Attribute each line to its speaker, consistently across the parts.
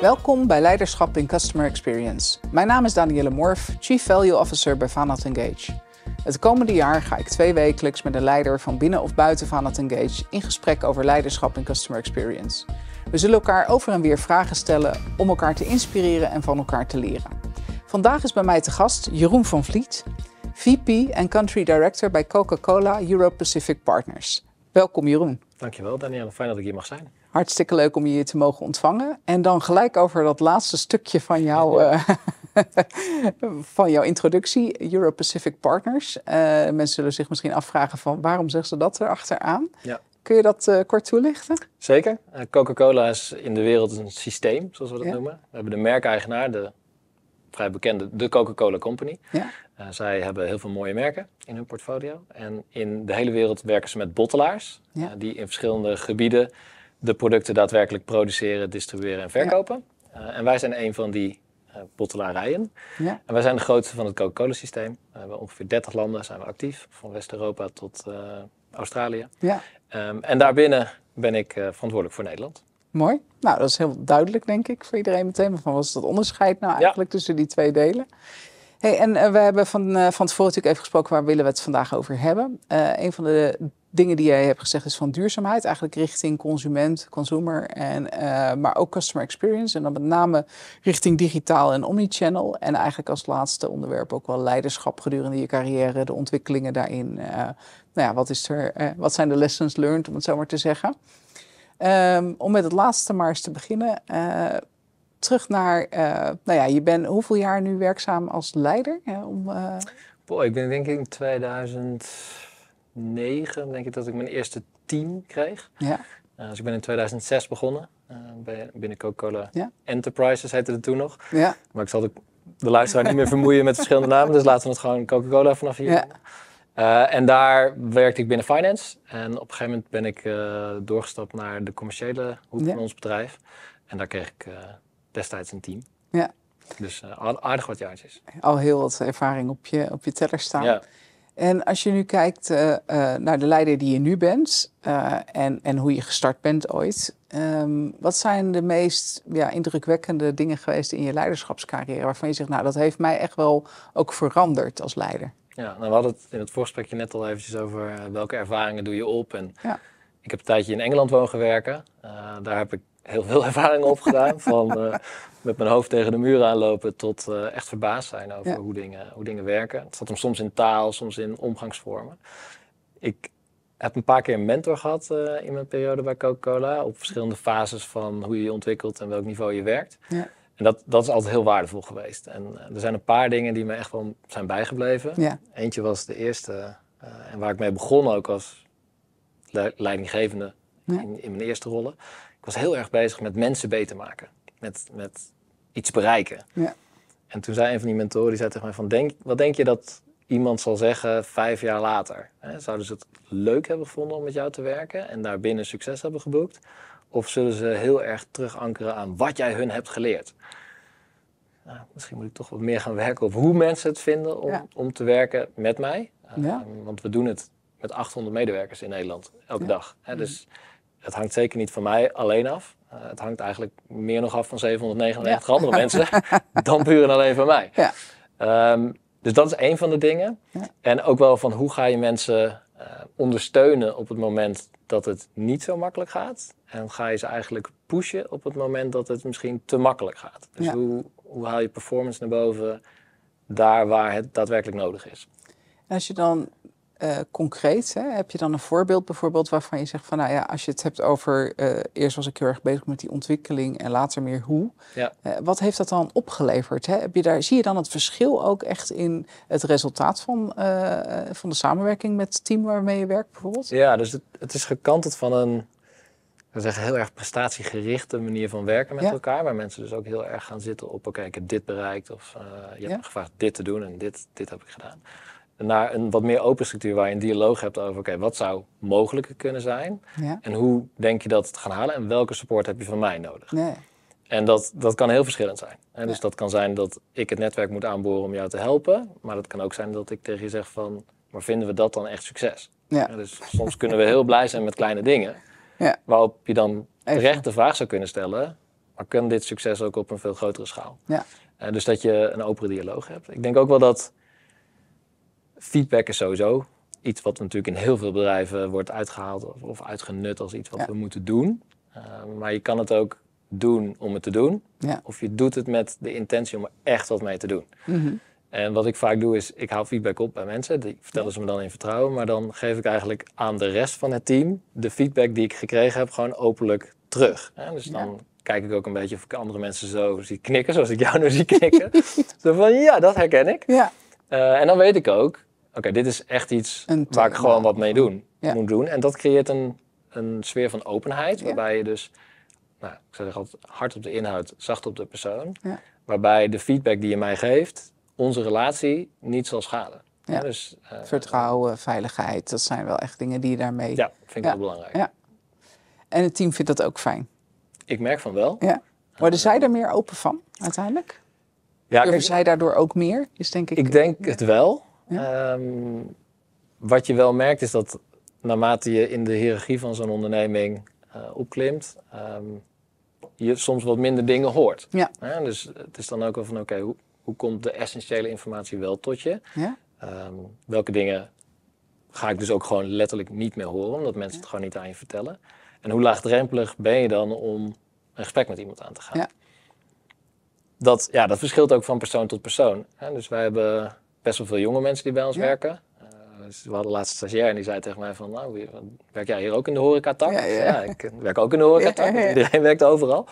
Speaker 1: Welkom bij Leiderschap in Customer Experience. Mijn naam is Danielle Morf, Chief Value Officer bij Vanat Engage. Het komende jaar ga ik twee wekelijks met een leider van binnen of buiten Vanat Engage in gesprek over leiderschap in Customer Experience. We zullen elkaar over en weer vragen stellen om elkaar te inspireren en van elkaar te leren. Vandaag is bij mij te gast Jeroen van Vliet, VP en Country Director bij Coca-Cola Europe Pacific Partners. Welkom Jeroen.
Speaker 2: Dankjewel Danielle, fijn dat ik hier mag zijn.
Speaker 1: Hartstikke leuk om je hier te mogen ontvangen. En dan gelijk over dat laatste stukje van jouw, eh, van jouw introductie, Euro Pacific Partners. Eh, mensen zullen zich misschien afvragen van waarom zeggen ze dat erachteraan? Ja. Kun je dat eh, kort toelichten?
Speaker 2: Zeker. Coca-Cola is in de wereld een systeem, zoals we dat noemen. We hebben de merkeigenaar, de vrij bekende, de Coca-Cola Company. Ja. zij hebben heel veel mooie merken in hun portfolio. En in de hele wereld werken ze met bottelaars, die in verschillende gebieden de producten daadwerkelijk produceren, distribueren en verkopen. Eh, en wij zijn een van die uh, bottelarijen. Ja. En wij zijn de grootste van het Coca-Cola systeem. We hebben ongeveer 30 landen zijn we actief, van West-Europa tot eh, Australië. Ja. Ehm, en daarbinnen ben ik verantwoordelijk voor Nederland.
Speaker 1: Mooi. Nou, dat is heel duidelijk, denk ik, voor iedereen meteen. Maar van wat is dat onderscheid nou eigenlijk tussen die twee delen? Hey, en eh, we hebben van, eh, van tevoren natuurlijk even gesproken waar willen we het vandaag over hebben. Uh, een van de dingen die jij hebt gezegd is van duurzaamheid, eigenlijk richting consument, consumer, en, maar ook customer experience. En dan met name richting digitaal en omnichannel. En eigenlijk als laatste onderwerp ook wel leiderschap gedurende je carrière, de ontwikkelingen daarin. nou ja, wat, is er, wat zijn de lessons learned, om het zo maar te zeggen. Ehm, om met het laatste maar eens te beginnen terug naar, eh, nou ja, je bent hoeveel jaar nu werkzaam als leider? Hè, om, eh,
Speaker 2: ik ben denk ik in 2009, denk ik dat ik mijn eerste team kreeg. Ja. Eh, dus ik ben in 2006 begonnen bij, binnen Coca-Cola Enterprises heette het toen nog. Ja. Maar ik zal de, luisteraar niet meer vermoeien met verschillende namen, dus laten we het gewoon Coca-Cola vanaf hier. Ja. en daar werkte ik binnen finance. En op een gegeven moment ben ik doorgestapt naar de commerciële hoek van ons bedrijf. En daar kreeg ik destijds een team. Ja. Dus eh, aardig wat jaartjes. Al
Speaker 1: heel wat ervaring op je, op je teller staan. Ja. En als je nu kijkt eh, eh, naar de leider die je nu bent en, en hoe je gestart bent ooit, ehm, wat zijn de meest ja, indrukwekkende dingen geweest in je leiderschapscarrière waarvan je zegt, nou dat heeft mij echt wel ook veranderd als leider?
Speaker 2: Ja, nou, we hadden het in het voorgesprekje net al eventjes over welke ervaringen doe je op. En ja. Ik heb een tijdje in Engeland woon gewerken. daar heb ik heel veel ervaring opgedaan. van eh, met mijn hoofd tegen de muur aanlopen tot eh, echt verbaasd zijn over hoe, dingen, hoe dingen werken. Het zat hem soms in taal, soms in omgangsvormen. Ik heb een paar keer een mentor gehad eh, in mijn periode bij Coca-Cola. Op verschillende fases van hoe je je ontwikkelt en welk niveau je werkt. Ja. En dat, dat is altijd heel waardevol geweest. En er zijn een paar dingen die me echt wel zijn bijgebleven. Eentje was de eerste, en waar ik mee begon ook als leidinggevende in, in mijn eerste rollen ik was heel erg bezig met mensen beter maken. Met, met iets bereiken. Ja. En toen zei een van die mentoren, die zei tegen mij van... Denk, wat denk je dat iemand zal zeggen vijf jaar later? Hè? Zouden ze het leuk hebben gevonden om met jou te werken... en daarbinnen succes hebben geboekt? Of zullen ze heel erg terugankeren aan wat jij hun hebt geleerd? Nou, misschien moet ik toch wat meer gaan werken op hoe mensen het vinden om, om te werken met mij. Ehm, want we doen het met 800 medewerkers in Nederland elke dag. Hè? Dus mhm het hangt zeker niet van mij alleen af. Eh, het hangt eigenlijk meer nog af van 799 andere mensen dan puur en alleen van mij. Ja. Ehm, dus dat is één van de dingen. En ook wel van hoe ga je mensen eh, ondersteunen op het moment dat het niet zo makkelijk gaat. En ga je ze eigenlijk pushen op het moment dat het misschien te makkelijk gaat. Dus hoe, hoe haal je performance naar boven daar waar het daadwerkelijk nodig is.
Speaker 1: Als je dan eh, concreet? Hè? Heb je dan een voorbeeld bijvoorbeeld waarvan je zegt van nou ja, als je het hebt over eh, eerst was ik heel erg bezig met die ontwikkeling en later meer hoe. Ja. Eh, wat heeft dat dan opgeleverd? Hè? Heb je daar, zie je dan het verschil ook echt in het resultaat van, van de samenwerking met het team waarmee je werkt
Speaker 2: bijvoorbeeld? Ja, dus het, het is gekanteld van een heel erg prestatiegerichte manier van werken met elkaar. Waar mensen dus ook heel erg gaan zitten op, oké, okay, ik heb dit bereikt. Of je hebt me gevraagd dit te doen en dit, dit heb ik gedaan naar een wat meer open structuur waar je een dialoog hebt over, oké, wat zou mogelijk kunnen zijn? En hoe denk je dat te gaan halen? En welke support heb je van mij nodig? Nee. En dat, dat kan heel verschillend zijn. En dus dat kan zijn dat ik het netwerk moet aanboren om jou te helpen. Maar dat kan ook zijn dat ik tegen je zeg van, maar vinden we dat dan echt succes? Ja. dus soms kunnen we heel blij zijn met kleine dingen. Waarop je dan terecht de vraag zou kunnen stellen, maar kan dit succes ook op een veel grotere schaal? Ja. Eh, dus dat je een open dialoog hebt. Ik denk ook wel dat Feedback is sowieso iets wat natuurlijk in heel veel bedrijven wordt uitgehaald of uitgenut als iets wat we moeten doen. Eh, maar je kan het ook doen om het te doen. Ja. Of je doet het met de intentie om er echt wat mee te doen. Mhm. En wat ik vaak doe is, ik haal feedback op bij mensen. Die vertellen ze me dan in vertrouwen. Maar dan geef ik eigenlijk aan de rest van het team de feedback die ik gekregen heb, gewoon openlijk terug. Dus dan kijk ik ook een beetje of ik andere mensen zo zie knikken, zoals ik jou nu zie knikken. zo van, ja, dat herken ik. Ja. Eh, en dan weet ik ook, oké, dit is echt iets waar ik gewoon wat mee doen, moet doen. En dat creëert een, een sfeer van openheid, waarbij je dus, nou, ik zeg altijd hard op de inhoud, zacht op de persoon. Waarbij de feedback die je mij geeft, onze relatie niet zal schaden.
Speaker 1: Ja. Dus, eh, Vertrouwen, veiligheid, dat zijn wel echt dingen die je daarmee... Ja,
Speaker 2: vind ik wel belangrijk.
Speaker 1: Ja. En het team vindt dat ook fijn?
Speaker 2: Ik merk van wel.
Speaker 1: Ja. Worden eh, zij er meer open van, uiteindelijk? Ja, Durven zij daardoor ook meer? Is
Speaker 2: denk ik, ik denk het wel. Ehm, wat je wel merkt is dat naarmate je in de hiërarchie van zo'n onderneming eh, opklimt, ehm, je soms wat minder dingen hoort. Ja. dus het is dan ook wel van oké, hoe, hoe, komt de essentiële informatie wel tot je? Ja. Ehm, welke dingen ga ik dus ook gewoon letterlijk niet meer horen, omdat mensen het gewoon niet aan je vertellen. En hoe laagdrempelig ben je dan om een gesprek met iemand aan te gaan? Ja. Dat, ja, dat verschilt ook van persoon tot persoon. Dus wij hebben best wel veel jonge mensen die bij ons werken. Dus eh, we hadden laatst stagiair en die zei tegen mij van, nou, werk jij hier ook in de horeca Ja, ja. ik werk ook in de horeca Ja, Iedereen werkt overal.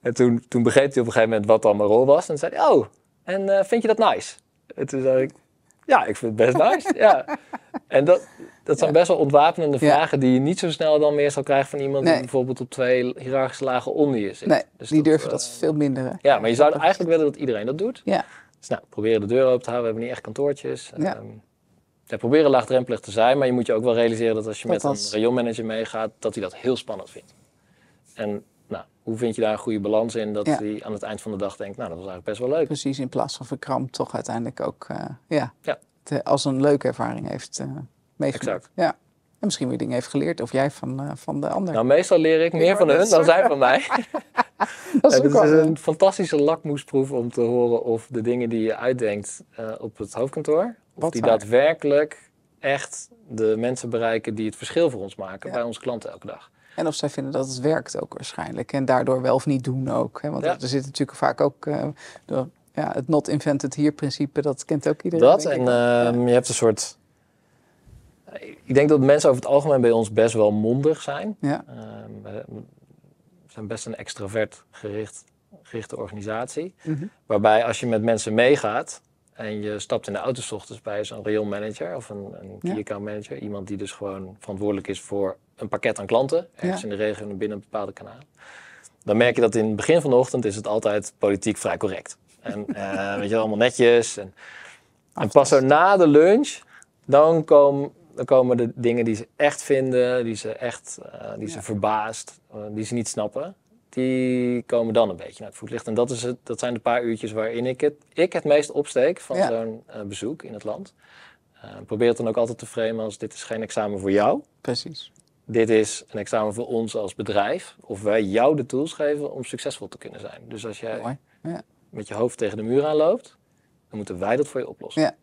Speaker 2: En toen, toen begreep hij op een gegeven moment wat dan mijn rol was. En zei hij, oh, en eh, vind je dat nice? En toen zei ik, ja, ik vind het best nice. ja. En dat, dat zijn best wel ontwapenende vragen die je niet zo snel dan meer zal krijgen van iemand die bijvoorbeeld op twee hiërarchische lagen onder je zit. Nee,
Speaker 1: dus die dat, durven dat eh, veel minder. Ja,
Speaker 2: maar je zou eigenlijk willen dat iedereen dat doet. Ja. Dus nou, proberen de deur open te houden. We hebben niet echt kantoortjes. Ja. Um, proberen laagdrempelig te zijn, maar je moet je ook wel realiseren dat als je met was. een rayonmanager meegaat, dat hij dat heel spannend vindt. En nou, hoe vind je daar een goede balans in dat hij aan het eind van de dag denkt, nou dat was eigenlijk best wel leuk.
Speaker 1: Precies, in plaats van verkrampt toch uiteindelijk ook eh, ja, ja. Eh, als een leuke ervaring heeft uh, meegemaakt. Ja. En misschien weer dingen heeft geleerd, of jij van, van de ander. Nou,
Speaker 2: meestal leer ik meer van hun dan zij van mij. dat is, een eh, fantastische lakmoesproef om te horen of de dingen die je uitdenkt eh, op het hoofdkantoor, of die daadwerkelijk echt de mensen bereiken die het verschil voor ons maken bij onze klanten elke dag.
Speaker 1: En of zij vinden dat het werkt ook waarschijnlijk. En daardoor wel of niet doen ook. Hè? Want er zit natuurlijk vaak ook uh, ja, het not invented here principe. Dat kent ook iedereen. Dat en
Speaker 2: ehm, je hebt een soort... Ik denk dat mensen over het algemeen bij ons best wel mondig zijn. Ja. Ehm, zijn best een extravert gericht, gerichte organisatie. Mhm. Waarbij als je met mensen meegaat en je stapt in de auto ochtends bij zo'n rail manager of een, een key account manager. Iemand die dus gewoon verantwoordelijk is voor een pakket aan klanten. Ergens in de regio en binnen een bepaalde kanaal. Dan merk je dat in het begin van de ochtend is het altijd politiek vrij correct. En uh, weet je, allemaal netjes. En, en pas zo na de lunch, dan komen dan komen de dingen die ze echt vinden, die ze echt eh, die ze verbaast, eh, die ze niet snappen. Die komen dan een beetje naar het voetlicht. En dat, is het, dat zijn de paar uurtjes waarin ik het, ik het meest opsteek van zo'n eh, bezoek in het land. probeer het dan ook altijd te framen als dit is geen examen voor jou. Precies. Dit is een examen voor ons als bedrijf. Of wij jou de tools geven om succesvol te kunnen zijn. Dus als jij ja. met je hoofd tegen de muur aanloopt, dan moeten wij dat voor je oplossen. Ja.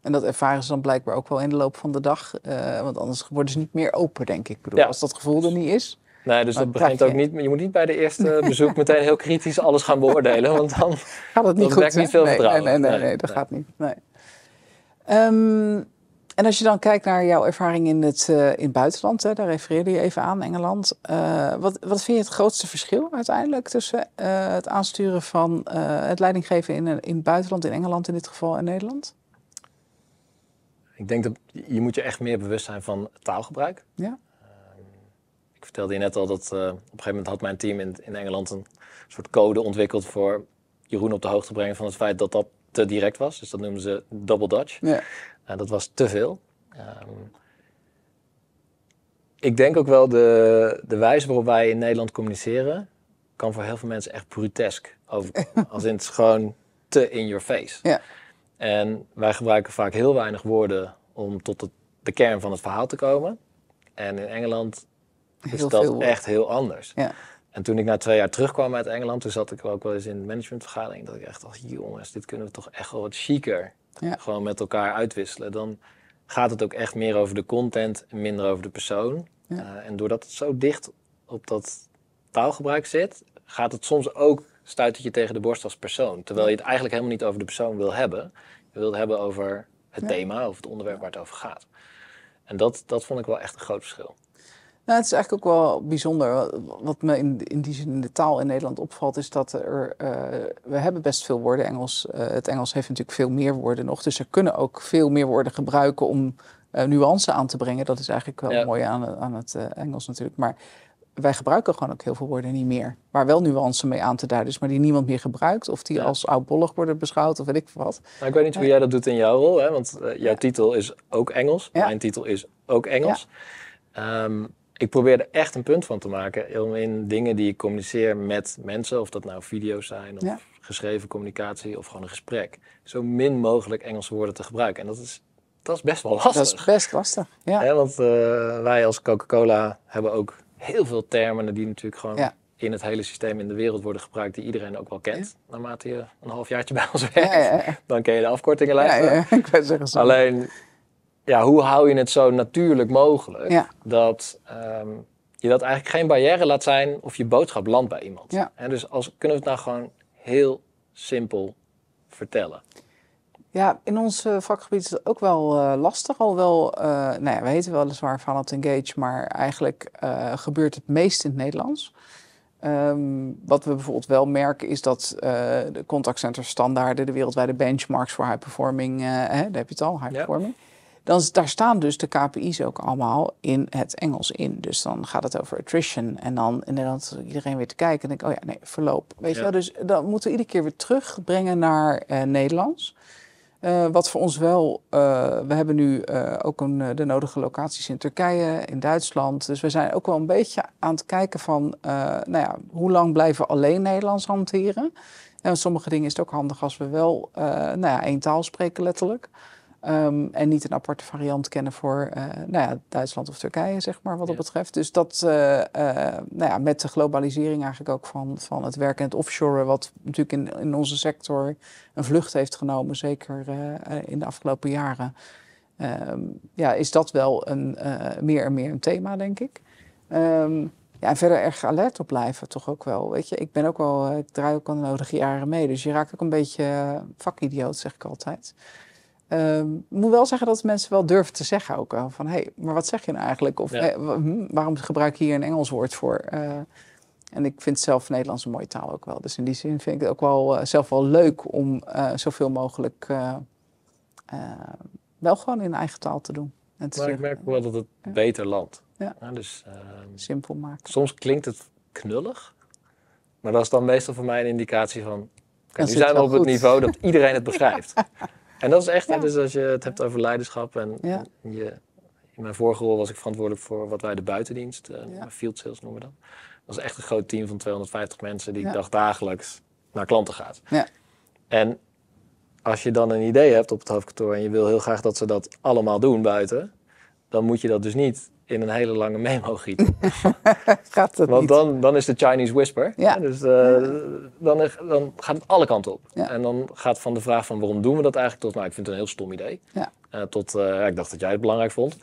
Speaker 1: En dat ervaren ze dan blijkbaar ook wel in de loop van de dag. Eh, want anders worden ze niet meer open, denk ik. Bedoel, ja. Als
Speaker 2: dat gevoel er niet is. Nee, dus dat begint ook niet. Je moet niet bij de eerste bezoek meteen heel kritisch alles gaan beoordelen. Want dan gaat het niet goed. niet veel nee, vertrouwen. Nee, nee, nee, dat gaat niet.
Speaker 1: Nee. Ehm, en als je dan kijkt naar jouw ervaring in het, eh, in buitenland, hè, daar refereerde je even aan, Engeland. Eh, wat, wat vind je het grootste verschil uiteindelijk tussen het aansturen van het leidinggeven in, in het buitenland, in Engeland in dit geval, en Nederland?
Speaker 2: Ik denk dat je moet je echt meer bewust zijn van taalgebruik. Ja. Ehm, ik vertelde je net al dat eh, op een gegeven moment had mijn team in, in Engeland een soort code ontwikkeld voor Jeroen op de hoogte brengen van het feit dat dat te direct was. Dus dat noemen ze double dutch. Ja. dat was te veel. Ehm, ik denk ook wel de, de wijze waarop wij in Nederland communiceren kan voor heel veel mensen echt brutesk overkomen. Als in het gewoon te in your face. Ja. En wij gebruiken vaak heel weinig woorden om tot de kern van het verhaal te komen. En in Engeland
Speaker 1: is dat echt
Speaker 2: heel anders. Ja. En toen ik na twee jaar terugkwam uit Engeland, toen zat ik ook wel eens in een managementvergadering. Dat ik echt dacht, jongens, dit kunnen we toch echt wel wat chiquer gewoon met elkaar uitwisselen. Dan gaat het ook echt meer over de content en minder over de persoon. Eh, en doordat het zo dicht op dat taalgebruik zit, gaat het soms ook stuit het je tegen de borst als persoon. Terwijl je het eigenlijk helemaal niet over de persoon wil hebben. Je wilt hebben over het thema, of het onderwerp waar het over gaat. En dat, dat vond ik wel echt een groot verschil.
Speaker 1: Nou, het is eigenlijk ook wel bijzonder. Wat me in, in die zin in de taal in Nederland opvalt, is dat er. Eh, we hebben best veel woorden. Engels, eh, het Engels heeft natuurlijk veel meer woorden nog. Dus er kunnen ook veel meer woorden gebruiken om uh, nuance aan te brengen. Dat is eigenlijk wel mooi aan, aan het Engels natuurlijk. Maar wij gebruiken gewoon ook heel veel woorden niet meer. Waar wel nuance mee aan te duiden is, maar die niemand meer gebruikt. Of die als oudbollig worden beschouwd of weet ik wat.
Speaker 2: Nou, ik weet niet hoe eh. jij dat doet in jouw rol, hè? want eh, jouw titel is ook Engels. Mijn titel is ook Engels. Ehm, ik probeer er echt een punt van te maken om in dingen die ik communiceer met mensen, of dat nou video's zijn of geschreven communicatie of gewoon een gesprek, zo min mogelijk Engelse woorden te gebruiken. En dat is, dat is best wel lastig. Dat is best lastig, ja. want eh, wij als Coca-Cola hebben ook heel veel termen die natuurlijk gewoon in het hele systeem in de wereld worden gebruikt, die iedereen ook wel kent. Naarmate je een halfjaartje bij ons werkt, dan ken je de afkortingen lijken. Alleen, ja, hoe hou je het zo natuurlijk mogelijk dat ehm, je dat eigenlijk geen barrière laat zijn of je boodschap landt bij iemand. En dus als, kunnen we het nou gewoon heel simpel vertellen.
Speaker 1: Ja, in ons eh, vakgebied is het ook wel eh, lastig. Al wel, eh, nou ja, we heten weliswaar van het Engage, maar eigenlijk gebeurt het meest in het Nederlands. Ehm, wat we bijvoorbeeld wel merken is dat de contactcenter standaarden, de wereldwijde benchmarks voor high performing, hè, daar heb je het al, high performing. Dan, daar staan dus de KPI's ook allemaal in het Engels in. Dus dan gaat het over attrition. En dan in Nederland iedereen weer te kijken. En denk ik, oh ja, nee, verloop. Weet je wel, dus dan moeten we iedere keer weer terugbrengen naar Nederlands. Eh, wat voor ons wel, eh, we hebben nu eh, ook een, de nodige locaties in Turkije, in Duitsland. Dus we zijn ook wel een beetje aan het kijken van, nou ja, hoe lang blijven we alleen Nederlands hanteren? En sommige dingen is het ook handig als we wel, nou ja, één taal spreken letterlijk. Ehm, en niet een aparte variant kennen voor eh, nou ja, Duitsland of Turkije, zeg maar, wat dat betreft. Dus dat, eh, eh, nou ja, met de globalisering eigenlijk ook van, van het werk en het offshore, wat natuurlijk in, in onze sector een vlucht heeft genomen, zeker in de afgelopen jaren, ehm, ja, is dat wel een, meer en meer een thema, denk ik. Ehm, ja, en verder erg alert op blijven, toch ook wel. Weet je, ik ben ook wel, ik draai ook al nodige jaren mee, dus je raakt ook een beetje vakidioot, zeg ik altijd ik ehm, moet wel zeggen dat mensen wel durven te zeggen ook wel van hé, hey, maar wat zeg je nou eigenlijk? Of hm, waarom gebruik je hier een Engels woord voor? Eh, en ik vind zelf Nederlands een mooie taal ook wel. Dus in die zin vind ik het ook wel eh, zelf wel leuk om eh, zoveel mogelijk wel gewoon in eigen taal te doen. En maar ik merk
Speaker 2: wel dat het beter landt. Ja. Dus, ehm, Simpel maken. Soms klinkt het knullig, maar dat is dan meestal voor mij een indicatie van. Kijk, nu zijn we op het niveau dat iedereen het begrijpt. En dat is echt, dus als je het hebt over leiderschap en je, in mijn vorige rol was ik verantwoordelijk voor wat wij de buitendienst, uh, field sales noemen we dat. Dat was echt een groot team van 250 mensen die ik dacht dagelijks naar klanten gaat. En als je dan een idee hebt op het hoofdkantoor en je wil heel graag dat ze dat allemaal doen buiten, dan moet je dat dus niet in een hele lange memo gieten. gaat dat Want dan, dan is de Chinese whisper. Ja. Dus eh, dan, dan gaat het alle kanten op. Ja. En dan gaat van de vraag van waarom doen we dat eigenlijk tot, nou ik vind het een heel stom idee. Ja. Eh, tot, eh, ik dacht dat jij het belangrijk vond.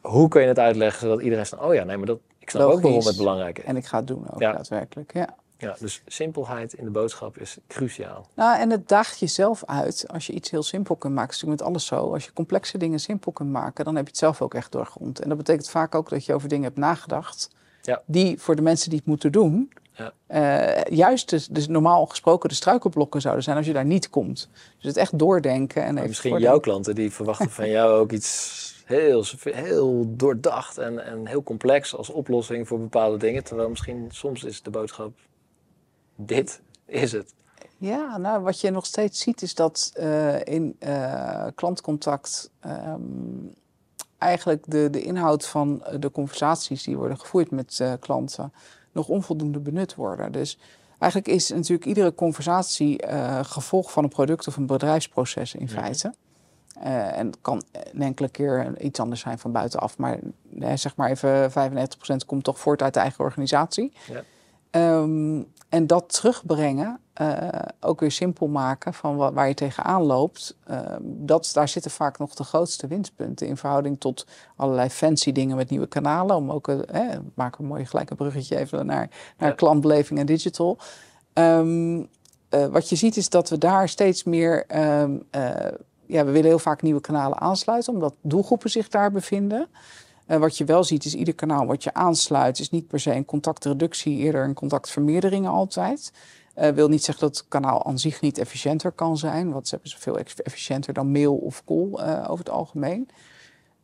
Speaker 2: Hoe kun je het uitleggen zodat iedereen zegt, oh ja, nee, maar dat, ik snap ook waarom het belangrijk is. En ik ga het doen ook daadwerkelijk, ja. Ja, dus simpelheid in de boodschap is cruciaal.
Speaker 1: Nou, en het daagt jezelf uit als je iets heel simpel kunt maken. Het ik met alles zo. Als je complexe dingen simpel kunt maken, dan heb je het zelf ook echt doorgrond. En dat betekent vaak ook dat je over dingen hebt nagedacht. Ja. Die voor de mensen die het moeten doen, ja. Eh, juist de normaal gesproken de struikelblokken zouden zijn als je daar niet komt. Dus het echt doordenken. En even misschien jouw klanten
Speaker 2: die verwachten van jou ook iets heel, heel doordacht en, en heel complex als oplossing voor bepaalde dingen. Terwijl misschien soms is de boodschap dit is het.
Speaker 1: Ja, nou, wat je nog steeds ziet is dat eh, in eh, klantcontact ehm, eigenlijk de, de inhoud van eh, de conversaties die worden gevoerd met klanten nog onvoldoende benut worden. Dus eigenlijk is natuurlijk iedere conversatie gevolg van een product of een bedrijfsproces in mhm. feite. en het kan een enkele keer iets anders zijn van buitenaf, maar zeg maar even 95% komt toch voort uit de eigen organisatie. Ja. Ehm, en dat terugbrengen, eh, ook weer simpel maken van wat, waar je tegenaan loopt, ehm, dat, daar zitten vaak nog de grootste winstpunten in verhouding tot allerlei fancy dingen met nieuwe kanalen. Om ook, uh, eh, maken een mooi gelijk een bruggetje even naar, naar klantbeleving en digital. Ehm, eh, wat je ziet is dat we daar steeds meer. ja, we willen heel vaak nieuwe kanalen aansluiten, omdat doelgroepen zich daar bevinden wat je wel ziet is ieder kanaal wat je aansluit is niet per se een contactreductie, eerder een contactvermeerdering altijd. Uh, wil niet zeggen dat het kanaal aan zich niet efficiënter kan zijn. hebben is veel efficiënter dan mail of call eh, over het algemeen.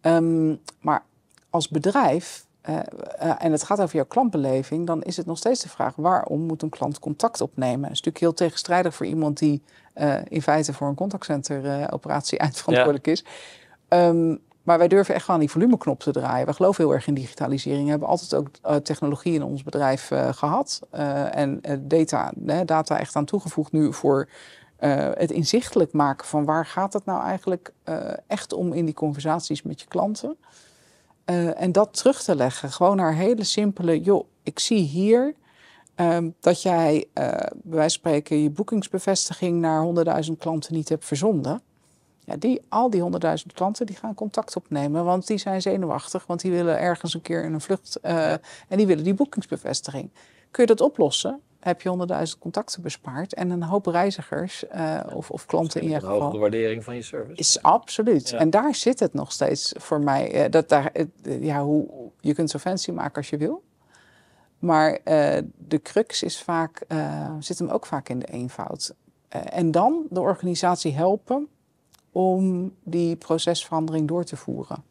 Speaker 1: Ehm, maar als bedrijf, eh, en het gaat over jouw klantbeleving, dan is het nog steeds de vraag waarom moet een klant contact opnemen? Dat is natuurlijk heel tegenstrijdig voor iemand die in feite voor een contactcenter operatie eindverantwoordelijk is. Ehm, maar wij durven echt gewoon die volumeknop te draaien. We geloven heel erg in digitalisering. We hebben altijd ook eh, technologie in ons bedrijf eh, gehad. Eh, en data, data echt aan toegevoegd nu voor het inzichtelijk maken van waar gaat het nou eigenlijk echt om in die conversaties met je klanten. en dat terug te leggen, gewoon naar hele simpele, joh, ik zie hier ehm, dat jij, uh, bij wijze van spreken, je boekingsbevestiging naar 100.000 klanten niet hebt verzonden. Ja, die, al die honderdduizend klanten die gaan contact opnemen, want die zijn zenuwachtig, want die willen ergens een keer in een vlucht eh, en die willen die boekingsbevestiging. Kun je dat oplossen? Heb je honderdduizend contacten bespaard en een hoop reizigers eh, of, of klanten in je geval. Een hoge
Speaker 2: waardering van je service. Is absoluut. En daar
Speaker 1: zit het nog steeds voor mij. Eh, dat daar, ja, hoe, je kunt zo fancy maken als je wil. Maar de crux is vaak, zit hem ook vaak in de eenvoud. en dan de organisatie helpen om die procesverandering door te voeren.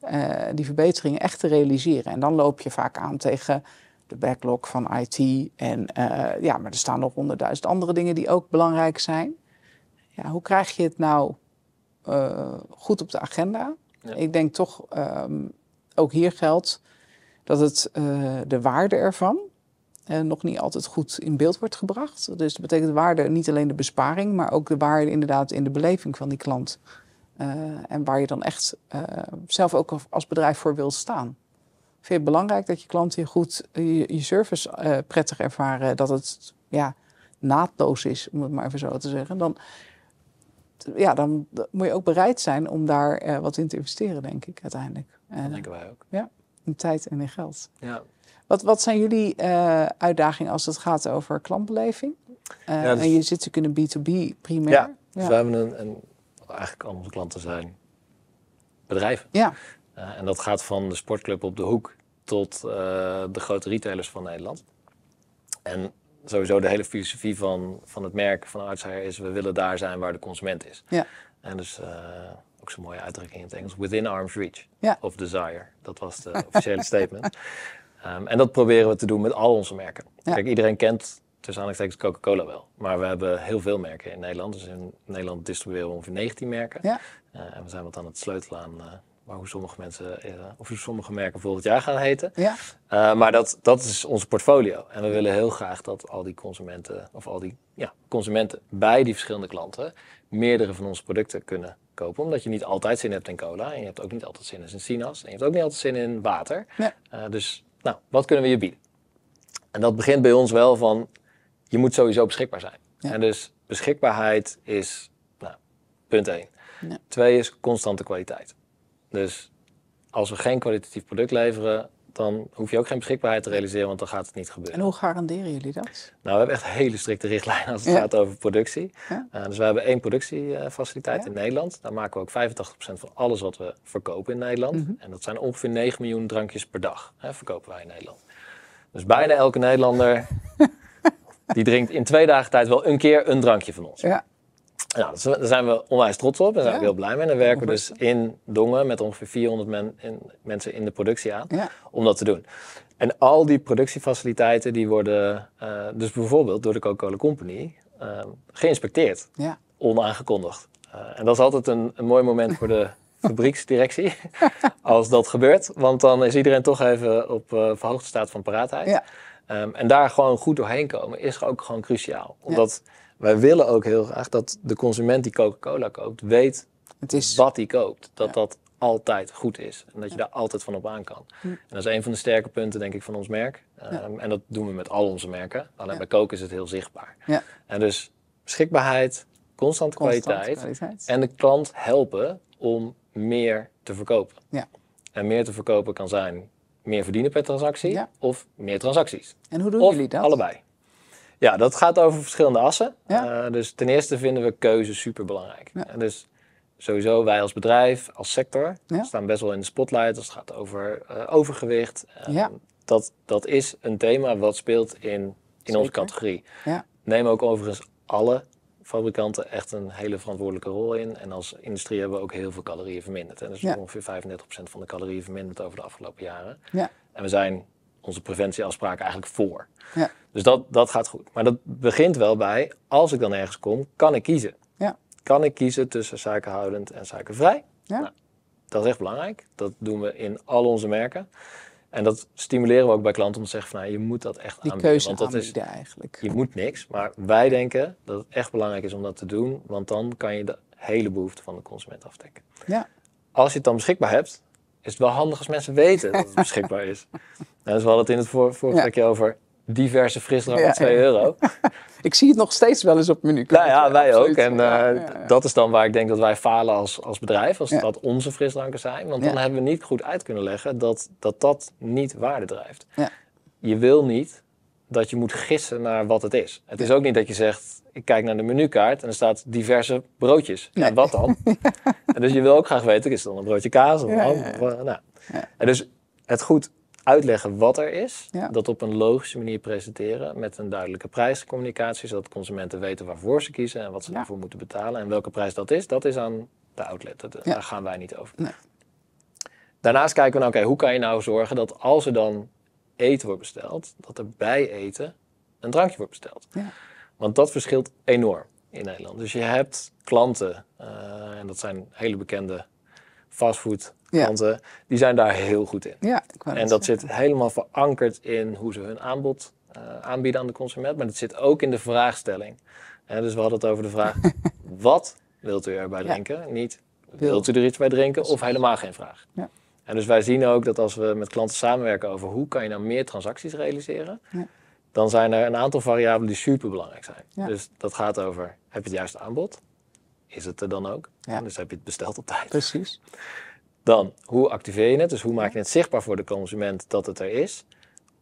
Speaker 1: Eh, die verbeteringen echt te realiseren. En dan loop je vaak aan tegen de backlog van IT. En eh, ja, maar er staan nog honderdduizend andere dingen die ook belangrijk zijn. Ja, hoe krijg je het nou eh, goed op de agenda? Ik denk toch, ehm, ook hier geldt dat het de waarde ervan, eh, nog niet altijd goed in beeld wordt gebracht. Dus dat betekent waarde niet alleen de besparing, maar ook de waarde inderdaad in de beleving van die klant. Eh, en waar je dan echt eh, zelf ook als bedrijf voor wil staan. Vind je het belangrijk dat je klanten je goed je, service prettig ervaren, dat het ja, naadloos is, om het maar even zo te zeggen, dan, ja, dan moet je ook bereid zijn om daar wat in te investeren, denk ik uiteindelijk. dat denken wij ook. Ja, in tijd en in geld. Ja. Wat, wat zijn jullie eh, uitdagingen als het gaat over klantbeleving? Eh, dus en je zit natuurlijk in B2B primair.
Speaker 2: Ja, dus we hebben een, een, eigenlijk al onze klanten zijn bedrijven. Ja. Eh, en dat gaat van de sportclub op de hoek tot de grote retailers van Nederland. En sowieso de hele filosofie van, van het merk van Artsair is... we willen daar zijn waar de consument is. Ja. En dus ook zo'n mooie uitdrukking in het Engels. Within arm's reach of desire. Dat was de officiële statement. Ehm, en dat proberen we te doen met al onze merken. Kijk, iedereen kent tussen aanhalingstekens Coca-Cola wel. Maar we hebben heel veel merken in Nederland. Dus in Nederland distribueren we ongeveer 19 merken. Ja. Eh, en we zijn wat aan het sleutelen aan eh, hoe sommige mensen eh, of hoe sommige merken volgend jaar gaan heten. Ja. maar dat, dat is ons portfolio. En we willen heel graag dat al die consumenten, of al die ja, consumenten bij die verschillende klanten, meerdere van onze producten kunnen kopen. Omdat je niet altijd zin hebt in cola. En je hebt ook niet altijd zin in sinaas. En je hebt ook niet altijd zin in water. dus nou, wat kunnen we je bieden? En dat begint bij ons wel van, je moet sowieso beschikbaar zijn. En dus beschikbaarheid is nou, punt één. Ja. Twee is constante kwaliteit. Dus als we geen kwalitatief product leveren, dan hoef je ook geen beschikbaarheid te realiseren, want dan gaat het niet gebeuren.
Speaker 1: En hoe garanderen jullie
Speaker 2: dat? Nou, we hebben echt hele strikte richtlijnen als het gaat over productie. Ja. Eh, dus we hebben één productiefaciliteit in Nederland. Daar maken we ook 85% van alles wat we verkopen in Nederland. Mhm. En dat zijn ongeveer 9 miljoen drankjes per dag, hè, verkopen wij in Nederland. Dus bijna elke Nederlander die drinkt in twee dagen tijd wel een keer een drankje van ons. Ja. Nou, daar zijn we onwijs trots op en zijn we heel blij mee. En dan werken we dus in Dongen met ongeveer 400 mensen in de productie aan om dat te doen. En al die productiefaciliteiten die worden eh, dus bijvoorbeeld door de Coca-Cola Company eh, geïnspecteerd, onaangekondigd. Eh, en dat is altijd een, een mooi moment voor de fabrieksdirectie als dat gebeurt, want dan is iedereen toch even op verhoogde staat van paraatheid. Ehm, en daar gewoon goed doorheen komen is ook gewoon cruciaal. Omdat wij willen ook heel graag dat de consument die Coca-Cola koopt, weet het is... wat hij koopt. Dat dat altijd goed is en dat je daar altijd van op aan kan. Hm. En dat is een van de sterke punten, denk ik, van ons merk. Ehm, en dat doen we met al onze merken. Alleen bij Coke is het heel zichtbaar. En dus beschikbaarheid, constante, constante kwaliteit, en de klant helpen om meer te verkopen. En meer te verkopen kan zijn meer verdienen per transactie of meer transacties. En hoe doen jullie dat? Allebei. Ja, dat gaat over verschillende assen. Eh, dus ten eerste vinden we keuze super belangrijk. Dus sowieso wij als bedrijf, als sector, staan best wel in de spotlight als het gaat over eh, overgewicht. Ehm, dat, dat is een thema wat speelt in, in onze categorie. Neem ook overigens alle fabrikanten echt een hele verantwoordelijke rol in. En als industrie hebben we ook heel veel calorieën verminderd. En dat is ongeveer 35% van de calorieën verminderd over de afgelopen jaren. En we zijn onze preventieafspraken eigenlijk voor. Ja. Dus dat, dat gaat goed. Maar dat begint wel bij, als ik dan ergens kom, kan ik kiezen. Ja. Kan ik kiezen tussen suikerhoudend en suikervrij? Ja. Nou, dat is echt belangrijk. Dat doen we in al onze merken. En dat stimuleren we ook bij klanten om te zeggen van nou, je moet dat echt Die aanbieden. Keuze want dat is eigenlijk. Je moet niks. Maar wij denken dat het echt belangrijk is om dat te doen. Want dan kan je de hele behoefte van de consument afdekken. Ja. Als je het dan beschikbaar hebt, is het wel handig als mensen weten dat het beschikbaar is. nou, dus we hadden het in het vorige keer over diverse frisdrank ja, 2 euro. ik zie het nog steeds wel eens op menu. Nou ja, wij ook. En eh, dat is dan waar ik denk dat wij falen als, als bedrijf, als dat onze frisdranken zijn. Want dan hebben we niet goed uit kunnen leggen dat dat, dat niet waarde drijft. Je wil niet dat je moet gissen naar wat het is. Het is ook niet dat je zegt, ik kijk naar de menukaart en er staat diverse broodjes. En wat dan? en dus je wil ook graag weten, is het dan een broodje kaas of ja, Nou. En dus het goed uitleggen wat er is, dat op een logische manier presenteren met een duidelijke prijscommunicatie, zodat consumenten weten waarvoor ze kiezen en wat ze daarvoor moeten betalen en welke prijs dat is, dat is aan de outlet. daar gaan wij niet over. Nee. Daarnaast kijken we nou, oké, hoe kan je nou zorgen dat als er dan eten wordt besteld, dat er bij eten een drankje wordt besteld. Ja. Want dat verschilt enorm in Nederland. Dus je hebt klanten, eh, en dat zijn hele bekende fastfood klanten, die zijn daar heel goed in. Ja, ik en dat zit helemaal verankerd in hoe ze hun aanbod eh, aanbieden aan de consument, maar dat zit ook in de vraagstelling. Uh, dus we hadden het over de vraag, wat wilt u erbij drinken? Niet, wilt u er iets bij drinken of helemaal geen vraag? Ja. En dus wij zien ook dat als we met klanten samenwerken over hoe kan je nou meer transacties realiseren, ja. dan zijn er een aantal variabelen die super belangrijk zijn. Dus dat gaat over, heb je het juiste aanbod? Is het er dan ook? Ja. Dus heb je het besteld op tijd? Precies. Dan, hoe activeer je het? Dus hoe maak je het zichtbaar voor de consument dat het er is?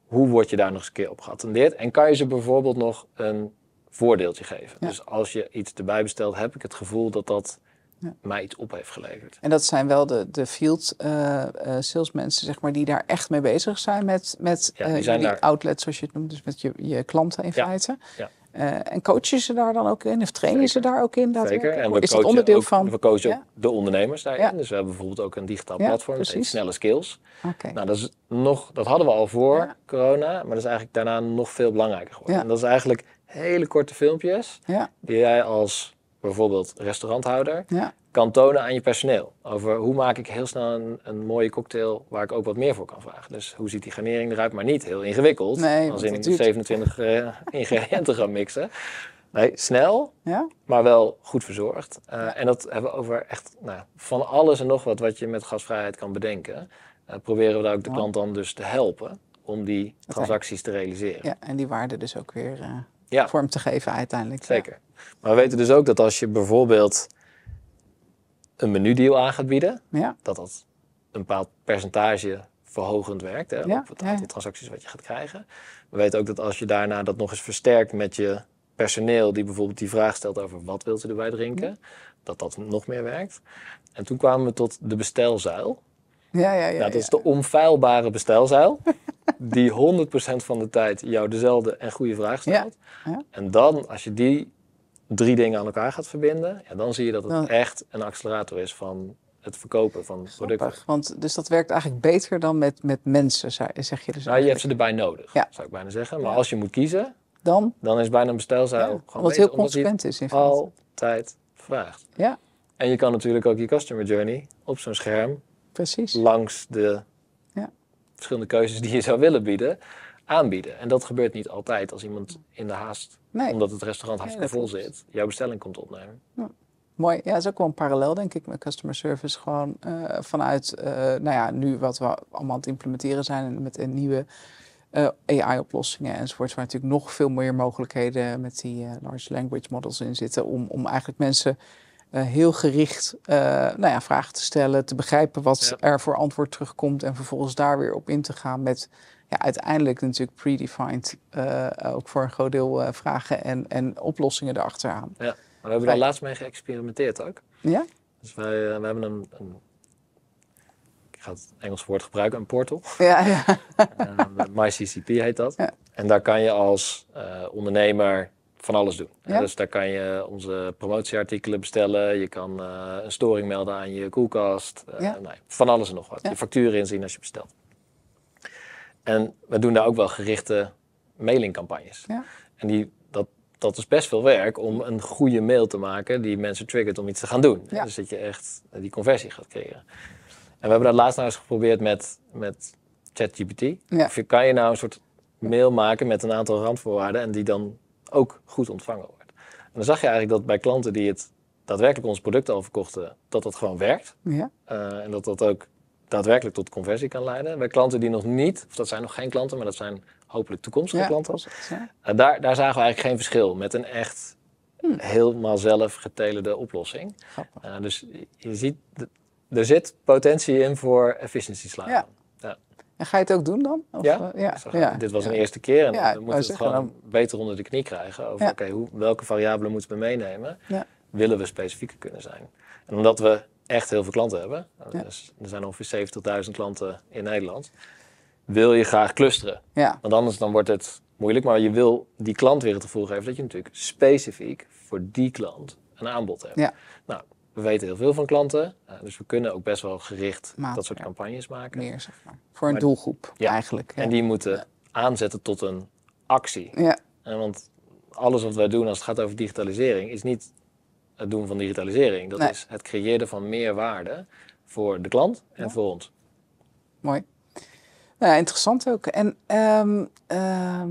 Speaker 2: Hoe word je daar nog eens een keer op geattendeerd? En kan je ze bijvoorbeeld nog een voordeeltje geven? Dus als je iets erbij bestelt, heb ik het gevoel dat dat ja. mij iets op heeft geleverd.
Speaker 1: En dat zijn wel de, de field uh, salesmensen, zeg maar, die daar echt mee bezig zijn met, met ja, eh, die, zijn outlets, zoals je het noemt, dus met je, je klanten in ja. feite. en coachen ze daar dan ook in? Of trainen ze daar ook in? Zeker. En we Is onderdeel van? We coachen ook
Speaker 2: de ondernemers daarin. Dus we hebben bijvoorbeeld ook een digitaal platform, met Snelle Skills. Okay. Nou, dat, is nog, dat hadden we al voor corona, maar dat is eigenlijk daarna nog veel belangrijker geworden. En dat is eigenlijk hele korte filmpjes die jij als bijvoorbeeld restauranthouder, kan tonen aan je personeel. Over hoe maak ik heel snel een, een, mooie cocktail waar ik ook wat meer voor kan vragen. Dus hoe ziet die garnering eruit, maar niet heel ingewikkeld. als in 27 eh, ingrediënten gaan mixen. Nee, snel, ja? maar wel goed verzorgd. Eh, en dat hebben we over echt nou, van alles en nog wat wat je met gasvrijheid kan bedenken. Eh, proberen we daar ook de klant dan dus te helpen om die transacties te realiseren.
Speaker 1: Ja, en die waarde dus ook weer ja. vorm te geven uiteindelijk. Zeker.
Speaker 2: Maar we weten dus ook dat als je bijvoorbeeld een menudeal aan gaat bieden, dat dat een bepaald percentage verhogend werkt hè, op het aantal transacties wat je gaat krijgen. We weten ook dat als je daarna dat nog eens versterkt met je personeel die bijvoorbeeld die vraag stelt over wat wilt u erbij drinken, dat dat nog meer werkt. En toen kwamen we tot de bestelzuil. Ja, ja, ja, nou, dat is de onfeilbare bestelzuil. die 100% van de tijd jou dezelfde en goede vraag stelt. En dan, als je die drie dingen aan elkaar gaat verbinden, ja, dan zie je dat het echt een accelerator is van het verkopen van producten.
Speaker 1: Want dus dat werkt eigenlijk beter dan met, met mensen, zeg je dus. Nou,
Speaker 2: je hebt ze erbij nodig, zou ik bijna zeggen. Maar als je moet kiezen, dan, dan is bijna een bestelzaal ja, gewoon Wat heel consequent is, in feite. Altijd vraagt. Ja. En je kan natuurlijk ook je customer journey op zo'n scherm Precies. langs de ja. verschillende keuzes die je zou willen bieden, aanbieden. En dat gebeurt niet altijd als iemand in de haast, omdat het restaurant hartstikke vol zit, jouw bestelling komt opnemen.
Speaker 1: Mooi, ja, dat is ook wel een parallel, denk ik, met customer service. Gewoon eh, vanuit, eh, nou ja, nu wat we allemaal aan het implementeren zijn met een nieuwe eh, AI-oplossingen enzovoort, waar natuurlijk nog veel meer mogelijkheden met die large language models in zitten, om, om eigenlijk mensen eh, heel gericht uh, nou ja, vragen te stellen, te begrijpen wat er voor antwoord terugkomt en vervolgens daar weer op in te gaan met ja, uiteindelijk natuurlijk predefined, eh, ook voor een groot deel vragen en, en oplossingen erachteraan. Ja, maar we hebben daar laatst
Speaker 2: mee geëxperimenteerd ook. Ja? Dus wij, wij hebben een, een, ik ga het Engels woord gebruiken, een portal. Ja, ja. MyCCP heet dat. Ja. En daar kan je als ondernemer van alles doen. Dus daar kan je onze promotieartikelen bestellen. Je kan eh, een storing melden aan je koelkast. Eh, nou ja. van alles en nog wat. Je facturen inzien als je bestelt. En we doen daar ook wel gerichte mailingcampagnes. En die, dat, dat is best veel werk om een goede mail te maken die mensen triggert om iets te gaan doen. Dus dat je echt eh, die conversie gaat creëren. En we hebben dat laatst nou eens geprobeerd met, met ChatGPT. Of je, kan je nou een soort mail maken met een aantal randvoorwaarden en die dan ook goed ontvangen wordt. En dan zag je eigenlijk dat bij klanten die het daadwerkelijk ons product al verkochten, dat dat gewoon werkt. Ja. Eh, en dat dat ook daadwerkelijk tot conversie kan leiden. Bij klanten die nog niet, of dat zijn nog geen klanten, maar dat zijn hopelijk toekomstige klanten. Het, eh, daar, daar zagen we eigenlijk geen verschil met een echt hmm. helemaal zelf getelerde oplossing. Eh, dus je ziet, er zit potentie in voor efficiency slagen.
Speaker 1: En ga je het ook doen dan? Of, ja, eh, ja,
Speaker 2: dit was een eerste keer en dan moeten we het gewoon beter onder de knie krijgen. Over oké, welke variabelen moeten we meenemen? Willen we specifieker kunnen zijn? En omdat we echt heel veel klanten hebben, dus er zijn ongeveer 70.000 klanten in Nederland, wil je graag clusteren. Want anders dan wordt het moeilijk, maar je wil die klant weer het gevoel geven dat je natuurlijk specifiek voor die klant een aanbod hebt. Nou, we weten heel veel van klanten, eh, dus we kunnen ook best wel gericht dat soort campagnes maken. Meer, zeg maar.
Speaker 1: Voor een doelgroep ja. eigenlijk. En die
Speaker 2: moeten aanzetten tot een actie. Ja. En eh, want alles wat wij doen als het gaat over digitalisering is niet het doen van digitalisering. Dat is het creëren van meer waarde voor de klant en voor ons.
Speaker 1: Mooi. Nou, interessant ook. En ehm. ehm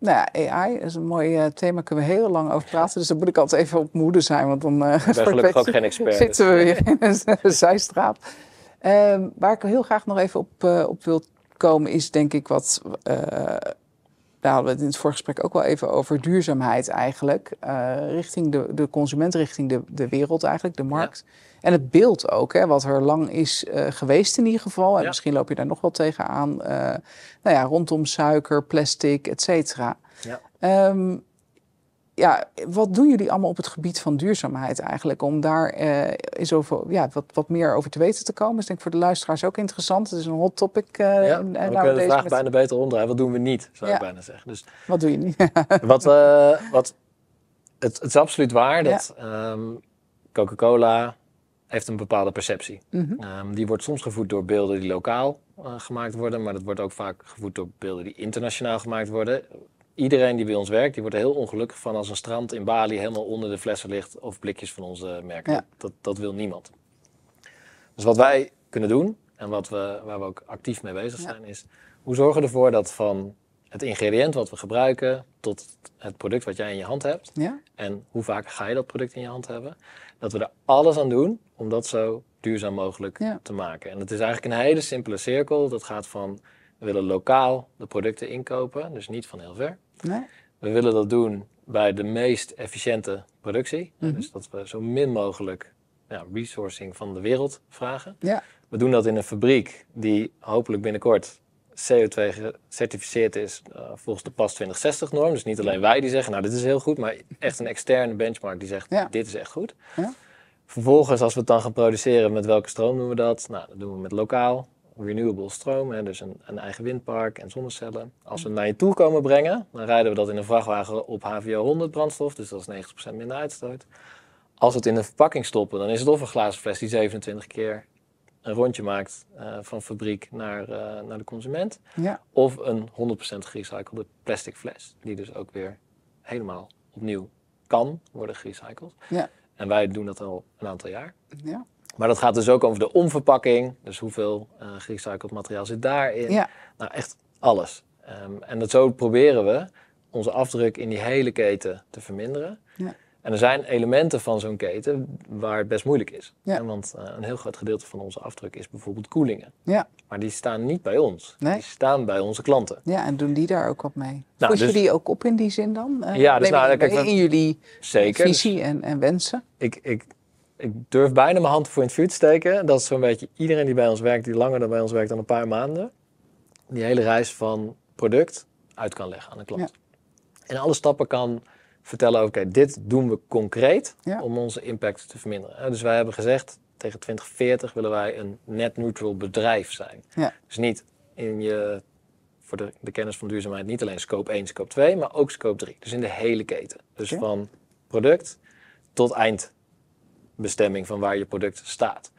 Speaker 1: nou ja, AI is een mooi uh, thema, kunnen we heel lang over praten. Dus daar moet ik altijd even op moeder zijn, want dan uh, gelukkig ook geen expert, zitten we weer in een zijstraat. Ehm, waar ik heel graag nog even op, eh, op wil komen, is denk ik wat daar hadden we het in het gesprek ook wel even over duurzaamheid eigenlijk. Eh, richting de, de consument, richting de, de wereld eigenlijk, de markt. En het beeld ook, hè, wat er lang is eh, geweest in ieder geval. En misschien loop je daar nog wel tegenaan. Uh, nou ja, rondom suiker, plastic, et cetera. Ja. Ehm, ja, wat doen jullie allemaal op het gebied van duurzaamheid eigenlijk? Om daar eh, is over, ja, wat, wat meer over te weten te komen. is denk ik voor de luisteraars ook interessant. Het is een hot topic. Eh, ja, nou, we kunnen de vraag bijna
Speaker 2: beter omdraaien. Wat doen we niet, zou ik bijna zeggen. Dus,
Speaker 1: wat doe je niet?
Speaker 2: wat, eh, wat, het, het, is absoluut waar dat ehm, Coca-Cola heeft een bepaalde perceptie. Mm die wordt soms gevoed door beelden die lokaal gemaakt worden, maar dat wordt ook vaak gevoed door beelden die internationaal gemaakt worden iedereen die bij ons werkt, die wordt er heel ongelukkig van als een strand in Bali helemaal onder de flessen ligt of blikjes van onze merken. Dat, dat wil niemand. Dus wat wij kunnen doen en wat we, waar we ook actief mee bezig zijn, is hoe zorgen we ervoor dat van het ingrediënt wat we gebruiken tot het product wat jij in je hand hebt. Ja? En hoe vaak ga je dat product in je hand hebben? Dat we er alles aan doen om dat zo duurzaam mogelijk te maken. En het is eigenlijk een hele simpele cirkel. Dat gaat van we willen lokaal de producten inkopen, dus niet van heel ver. Nee? We willen dat doen bij de meest efficiënte productie. Mhm. Dus dat we zo min mogelijk ja, resourcing van de wereld vragen. Ja. We doen dat in een fabriek die hopelijk binnenkort CO2 gecertificeerd is eh, volgens de PAS 2060 norm. Dus niet alleen wij die zeggen, nou dit is heel goed, maar echt een externe benchmark die zegt, dit is echt goed. Vervolgens, als we het dan gaan produceren, met welke stroom doen we dat? Nou, dat doen we met lokaal renewable stroom, hè, dus een, een, eigen windpark en zonnecellen. Als we het naar je toe komen brengen, dan rijden we dat in een vrachtwagen op HVO 100 brandstof, dus dat is 90% minder uitstoot. Als we het in een verpakking stoppen, dan is het of een glazen fles die 27 keer een rondje maakt eh, van fabriek naar, eh, naar de consument. Ja. Of een 100% gerecyclede plastic fles, die dus ook weer helemaal opnieuw kan worden gerecycled. Ja. En wij doen dat al een aantal jaar. Ja. Maar dat gaat dus ook over de omverpakking. Dus hoeveel uh, gerecycled materiaal zit daarin. Ja. Nou, echt alles. Ehm, en dat zo proberen we onze afdruk in die hele keten te verminderen. Ja. En er zijn elementen van zo'n keten waar het best moeilijk is. Ja. En want eh, een heel groot gedeelte van onze afdruk is bijvoorbeeld koelingen. Ja. Maar die staan niet bij ons. Nee. Die staan bij onze klanten. Ja,
Speaker 1: en doen die daar ook wat mee? Nou, dus... die ook op in die zin dan? Eh, ja, dus nou, kijk, in
Speaker 2: jullie zeker. visie dus- en, en wensen? Ik, ik ik durf bijna mijn hand voor in het vuur te steken. Dat is zo'n beetje iedereen die bij ons werkt, die langer dan bij ons werkt dan een paar maanden, die hele reis van product uit kan leggen aan de klant. Ja. En alle stappen kan vertellen, oké, dit doen we concreet om onze impact te verminderen. Eh, dus wij hebben gezegd, tegen 2040 willen wij een net neutral bedrijf zijn. Ja. Dus niet in je, voor de, kennis van duurzaamheid, niet alleen scope 1, scope 2, maar ook scope 3. Dus in de hele keten. Dus van product tot eind bestemming van waar je product staat.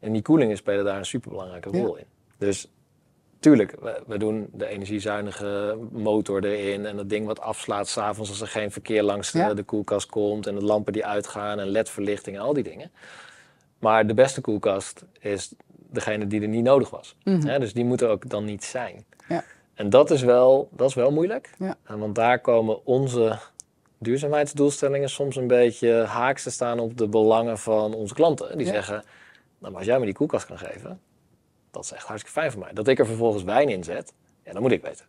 Speaker 2: En die koelingen spelen daar een superbelangrijke rol in. Dus tuurlijk, we, doen de energiezuinige motor erin en dat ding wat afslaat s'avonds als er geen verkeer langs de, koelkast komt en de lampen die uitgaan en ledverlichting en al die dingen. Maar de beste koelkast is degene die er niet nodig was. Mhm. dus die moet er ook dan niet zijn. Ja. En dat is wel, dat is wel moeilijk. Ja. Want daar komen onze duurzaamheidsdoelstellingen soms een beetje haaks te staan op de belangen van onze klanten. Die zeggen, nou, als jij me die koelkast kan geven, dat is echt hartstikke fijn voor mij. Dat ik er vervolgens wijn in zet, ja, dan moet ik weten.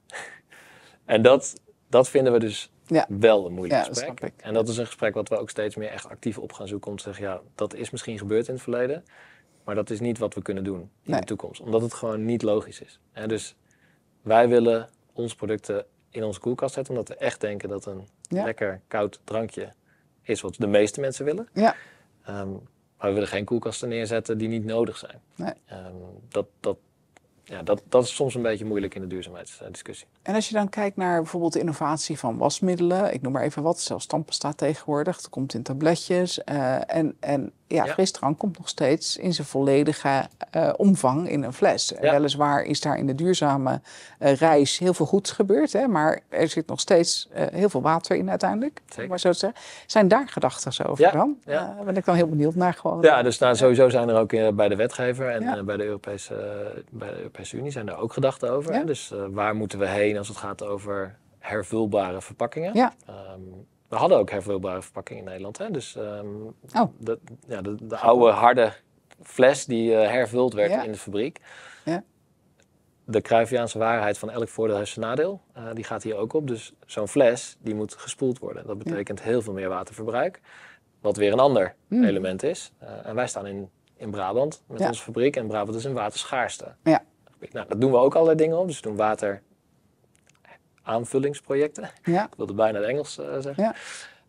Speaker 2: en dat, dat vinden we dus wel een moeilijk gesprek. en dat is een gesprek wat we ook steeds meer echt actief op gaan zoeken om te zeggen, ja, dat is misschien gebeurd in het verleden, maar dat is niet wat we kunnen doen in de toekomst, omdat het gewoon niet logisch is. En dus wij willen onze producten in onze koelkast zetten, omdat we echt denken dat een Lekker koud drankje is wat de meeste mensen willen. Ja. Ehm, maar we willen geen koelkasten neerzetten die niet nodig zijn. Nee. Ehm, dat, dat, ja, dat, dat is soms een beetje moeilijk in de duurzaamheidsdiscussie.
Speaker 1: En als je dan kijkt naar bijvoorbeeld de innovatie van wasmiddelen, ik noem maar even wat, zelfs staat tegenwoordig, dat komt in tabletjes. Eh, en, en ja, frisdrank komt nog steeds in zijn volledige eh, omvang in een fles. Weliswaar is daar in de duurzame eh, reis heel veel goeds gebeurd, hè, maar er zit nog steeds eh, heel veel water in uiteindelijk. Maar zo te zeggen. Zijn daar gedachten over dan? Ja. ben ik dan heel benieuwd naar
Speaker 2: gewoon. Ja, dus nou, sowieso zijn er ook bij de wetgever en bij, de Europese, bij de Europese Unie zijn er ook gedachten over. Dus waar moeten we heen als het gaat over hervulbare verpakkingen? Ja. Ehm, we hadden ook hervulbare verpakkingen in Nederland. Hè? Dus ehm, oh. de, ja, de, oude harde fles die eh, hervuld werd in de fabriek. Ja. De Cruyffiaanse waarheid van elk voordeel heeft zijn nadeel. Eh, die gaat hier ook op. Dus zo'n fles die moet gespoeld worden. Dat betekent heel veel meer waterverbruik. Wat weer een ander hmm. element is. Eh, en wij staan in, in Brabant met onze fabriek. En Brabant is een waterschaarste. Ja. Nou, dat doen we ook allerlei dingen op. Dus we doen water aanvullingsprojecten. Ja. Ik wilde bijna het Engels eh, zeggen. Ja.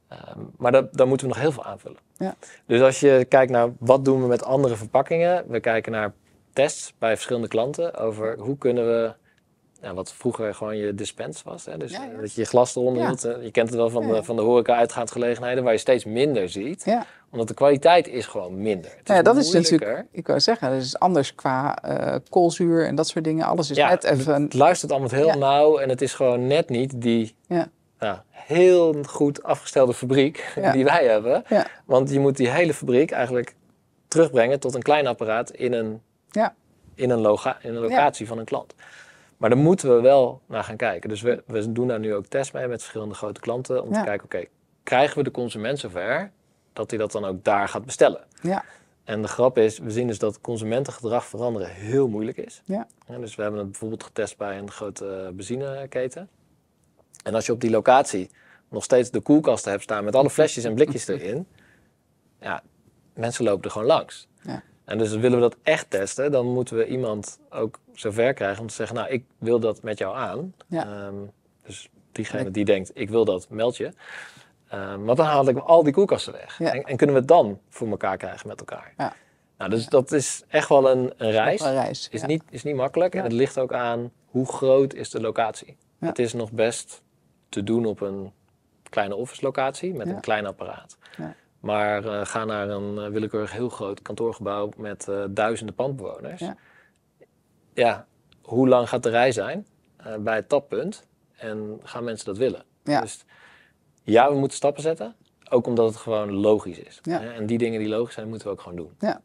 Speaker 2: Ehm, maar dat, daar moeten we nog heel veel aanvullen. Ja. Dus als je kijkt naar wat doen we met andere verpakkingen. We kijken naar tests bij verschillende klanten over hoe kunnen we wat vroeger gewoon je dispens was. Hè? Dus eh, dat je je glas eronder hield. Eh, je kent het wel van, de, van de horeca-uitgaansgelegenheden, waar je steeds minder ziet. Omdat de kwaliteit is gewoon minder. Nou ja, dat is dus natuurlijk,
Speaker 1: ik wou zeggen, dat is anders qua eh, koolzuur en dat soort dingen.
Speaker 2: Alles is net even... Het luistert allemaal heel nauw en het is gewoon net niet die... Nou, heel goed afgestelde fabriek die wij hebben. Want je moet die hele fabriek eigenlijk terugbrengen tot een klein apparaat in een, in een locatie van een klant. Maar daar moeten we wel naar gaan kijken. Dus we, we doen daar nu ook test mee met verschillende grote klanten. Om te kijken, oké, krijgen we de consument zover dat hij dat dan ook daar gaat bestellen? Ja. En de grap is, we zien dus dat consumentengedrag veranderen heel moeilijk is. ja dus we hebben het bijvoorbeeld getest bij een grote benzineketen. En als je op die locatie nog steeds de koelkasten hebt staan met alle flesjes en blikjes erin. Ja, mensen lopen er gewoon langs. Ja. En dus willen we dat echt testen, dan moeten we iemand ook zover krijgen om te zeggen, nou, ik wil dat met jou aan. Ehm, dus diegene die denkt, ik wil dat, meld je. Maar ehm, want dan haal ik al die koelkasten weg. En, en, kunnen we het dan voor elkaar krijgen met elkaar. Ja. Nou, dus dat is echt wel een, een reis. is, niet, is niet makkelijk. En het ligt ook aan hoe groot is de locatie. Het is nog best te doen op een kleine office locatie met een klein apparaat. Maar eh, ga naar een eh, willekeurig heel groot kantoorgebouw met eh, duizenden pandbewoners. Ja. ja. hoe lang gaat de rij zijn bij het tappunt? En gaan mensen dat willen? Ja. Dus ja, we moeten stappen zetten. Ook omdat het gewoon logisch is. Ja. En die dingen die logisch zijn, moeten we ook gewoon doen.
Speaker 1: Ja.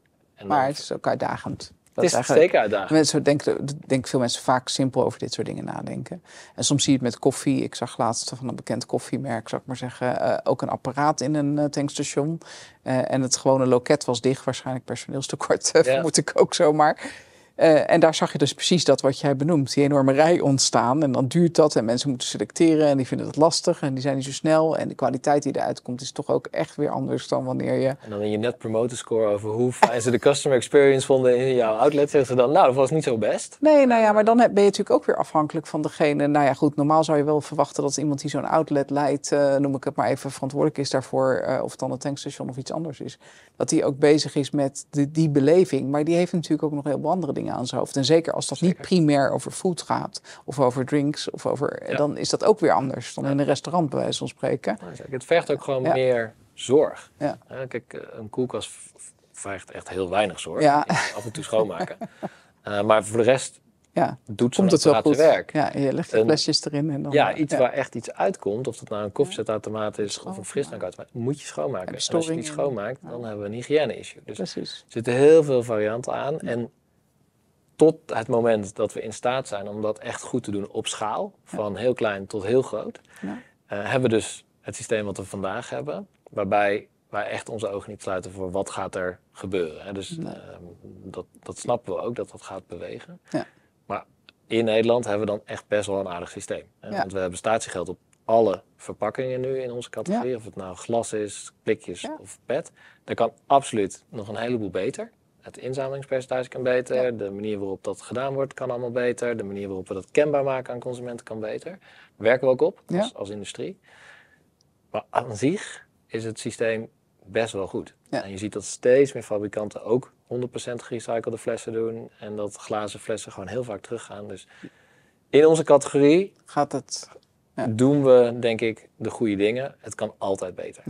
Speaker 1: maar het is ook uitdagend. Dat het is, is zeker uitdagend. Mensen denken, veel mensen vaak simpel over dit soort dingen nadenken. En soms zie je het met koffie. Ik zag laatst van een bekend koffiemerk, zou ik maar zeggen, eh, ook een apparaat in een eh, tankstation. Eh, en het gewone loket was dicht, waarschijnlijk personeelstekort, ja. vermoed ik ook zomaar. Eh, en daar zag je dus precies dat wat jij benoemt, die enorme rij ontstaan. En dan duurt dat en mensen moeten selecteren en die vinden het lastig en die zijn niet zo snel. En de kwaliteit die eruit komt is toch ook echt weer anders dan wanneer je... En
Speaker 2: dan in je net promoter score over hoe fijn ze de customer experience vonden in jouw outlet, zeggen ze dan, nou dat was niet zo best.
Speaker 1: Nee, nou ja, maar dan ben je natuurlijk ook weer afhankelijk van degene. Nou ja, goed, normaal zou je wel verwachten dat iemand die zo'n outlet leidt, eh, noem ik het maar even, verantwoordelijk is daarvoor. Eh, of het dan een tankstation of iets anders is. Dat die ook bezig is met de, die beleving. Maar die heeft natuurlijk ook nog heel veel andere dingen aan zijn hoofd. En zeker als dat niet primair over food gaat, of over drinks, of over, dan is dat ook weer anders dan in een restaurant, bij wijze van
Speaker 2: spreken. het vergt ook gewoon meer zorg. Kijk, eh, een koelkast vergt echt heel weinig zorg. Af en toe schoonmaken. Eh, maar voor de rest ja. doet komt het wel goed. werk. Ja, je legt de flesjes
Speaker 1: erin. En dan, ja, eh, iets waar
Speaker 2: echt iets uitkomt, of dat nou een koffiezetapparaat is of een oh, frisdrankautomaat, moet je schoonmaken. En, als je niet schoonmaakt, dan hebben we een hygiëne-issue. Dus Precies. er zitten heel veel varianten aan. En tot het moment dat we in staat zijn om dat echt goed te doen op schaal, van heel klein tot heel groot, eh, hebben we dus het systeem wat we vandaag hebben, waarbij wij echt onze ogen niet sluiten voor wat gaat er gebeuren. Hè? Dus ehm, dat, dat snappen we ook, dat dat gaat bewegen. Ja. Maar in Nederland hebben we dan echt best wel een aardig systeem. Want we hebben statiegeld op alle verpakkingen nu in onze categorie. Of het nou glas is, klikjes of pet. Daar kan absoluut nog een heleboel beter het inzamelingspercentage kan beter, de manier waarop dat gedaan wordt kan allemaal beter, de manier waarop we dat kenbaar maken aan consumenten kan beter. Daar werken we ook op als, industrie. Maar aan zich is het systeem best wel goed. En je ziet dat steeds meer fabrikanten ook 100% gerecyclede flessen doen en dat glazen flessen gewoon heel vaak teruggaan. Dus in onze categorie gaat het, doen we denk ik de goede dingen. Het kan altijd beter.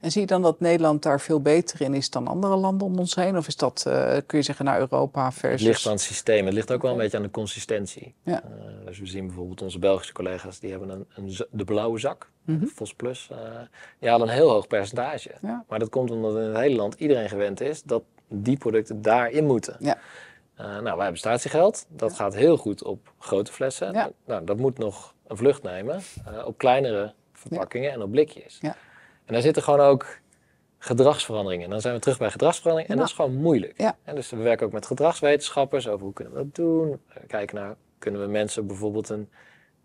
Speaker 1: En zie je dan dat Nederland daar veel beter in is dan andere landen om ons heen? Of is dat, eh, kun je zeggen, naar Europa versus... Het ligt aan
Speaker 2: het systeem. Het ligt ook wel een beetje aan de consistentie. Ja. Eh, dus we zien bijvoorbeeld onze Belgische collega's, die hebben een, de blauwe zak, mm Vos Plus. Uh, die halen een heel hoog percentage. Maar dat komt omdat in het hele land iedereen gewend is dat die producten daarin moeten. Ja. nou, wij hebben statiegeld. Dat gaat heel goed op grote flessen. Nou, dat moet nog een vlucht nemen op kleinere verpakkingen en op blikjes. Ja. En daar zitten gewoon ook gedragsveranderingen. Dan zijn we terug bij gedragsverandering. En dat is gewoon moeilijk. Ja. dus we werken ook met gedragswetenschappers over hoe kunnen we dat doen. Kijken naar, kunnen we mensen bijvoorbeeld een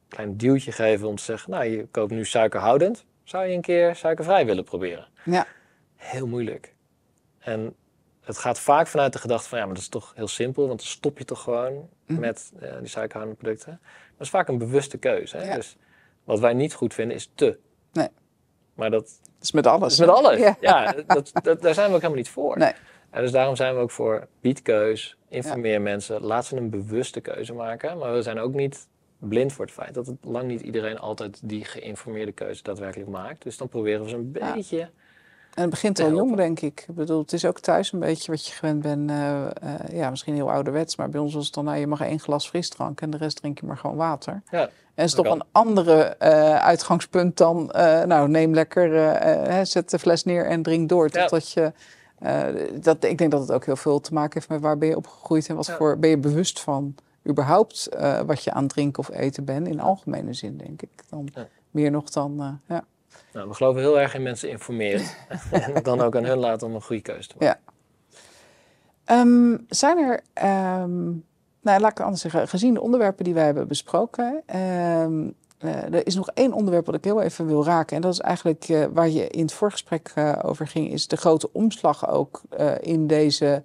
Speaker 2: klein duwtje geven om te zeggen... nou, je koopt nu suikerhoudend. Zou je een keer suikervrij willen proberen? Ja. Heel moeilijk. En het gaat vaak vanuit de gedachte van... ja, maar dat is toch heel simpel, want dan stop je toch gewoon mhm. met eh, die suikerhoudende producten. Dat is vaak een bewuste keuze. Hè? Ja. Dus wat wij niet goed vinden is te. Nee. Maar dat, is met alles. is met alles. Ja, dat, daar zijn we ook helemaal niet voor. Nee. En dus daarom zijn we ook voor bied keus, informeer mensen, laat ze een bewuste keuze maken. Maar we zijn ook niet blind voor het feit dat het lang niet iedereen altijd die geïnformeerde keuze daadwerkelijk maakt. Dus dan proberen we ze een beetje
Speaker 1: en het begint al jong, denk ik. Ik bedoel, het is ook thuis een beetje wat je gewend bent. Eh, eh, ja, misschien heel ouderwets, maar bij ons was het dan... Nou, je mag één glas frisdrank en de rest drink je maar gewoon water. Ja, en is toch een andere eh, uitgangspunt dan... nou, neem lekker, zet de fles neer en drink door. Totdat ja. je... dat, ik denk dat het ook heel veel te maken heeft met waar ben je opgegroeid... en wat voor ben je bewust van überhaupt wat je aan drinken of eten bent... in algemene zin, denk ik. Dan, Meer nog dan... ja.
Speaker 2: Nou, we geloven heel erg in mensen informeren. en dan ook aan hun laten om een goede keuze te maken.
Speaker 1: Ja. Ehm, zijn er, ehm, nou, laat ik het anders zeggen, gezien de onderwerpen die wij hebben besproken, ehm, eh, er is nog één onderwerp wat ik heel even wil raken. En dat is eigenlijk eh, waar je in het voorgesprek uh, over ging, is de grote omslag ook in deze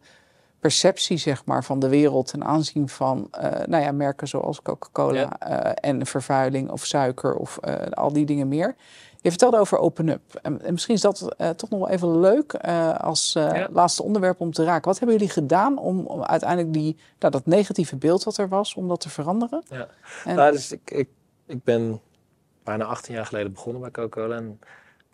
Speaker 1: perceptie zeg maar, van de wereld ten aanzien van nou ja, merken zoals Coca-Cola en vervuiling of suiker of al die dingen meer. Je vertelde over Open Up. En, misschien is dat eh, toch nog wel even leuk eh, als eh, laatste onderwerp om te raken. Wat hebben jullie gedaan om, uiteindelijk die, nou, dat negatieve beeld dat er was, om dat te veranderen?
Speaker 2: Ja. Nou, dus ik, ik, ik ben bijna 18 jaar geleden begonnen bij Coca-Cola. En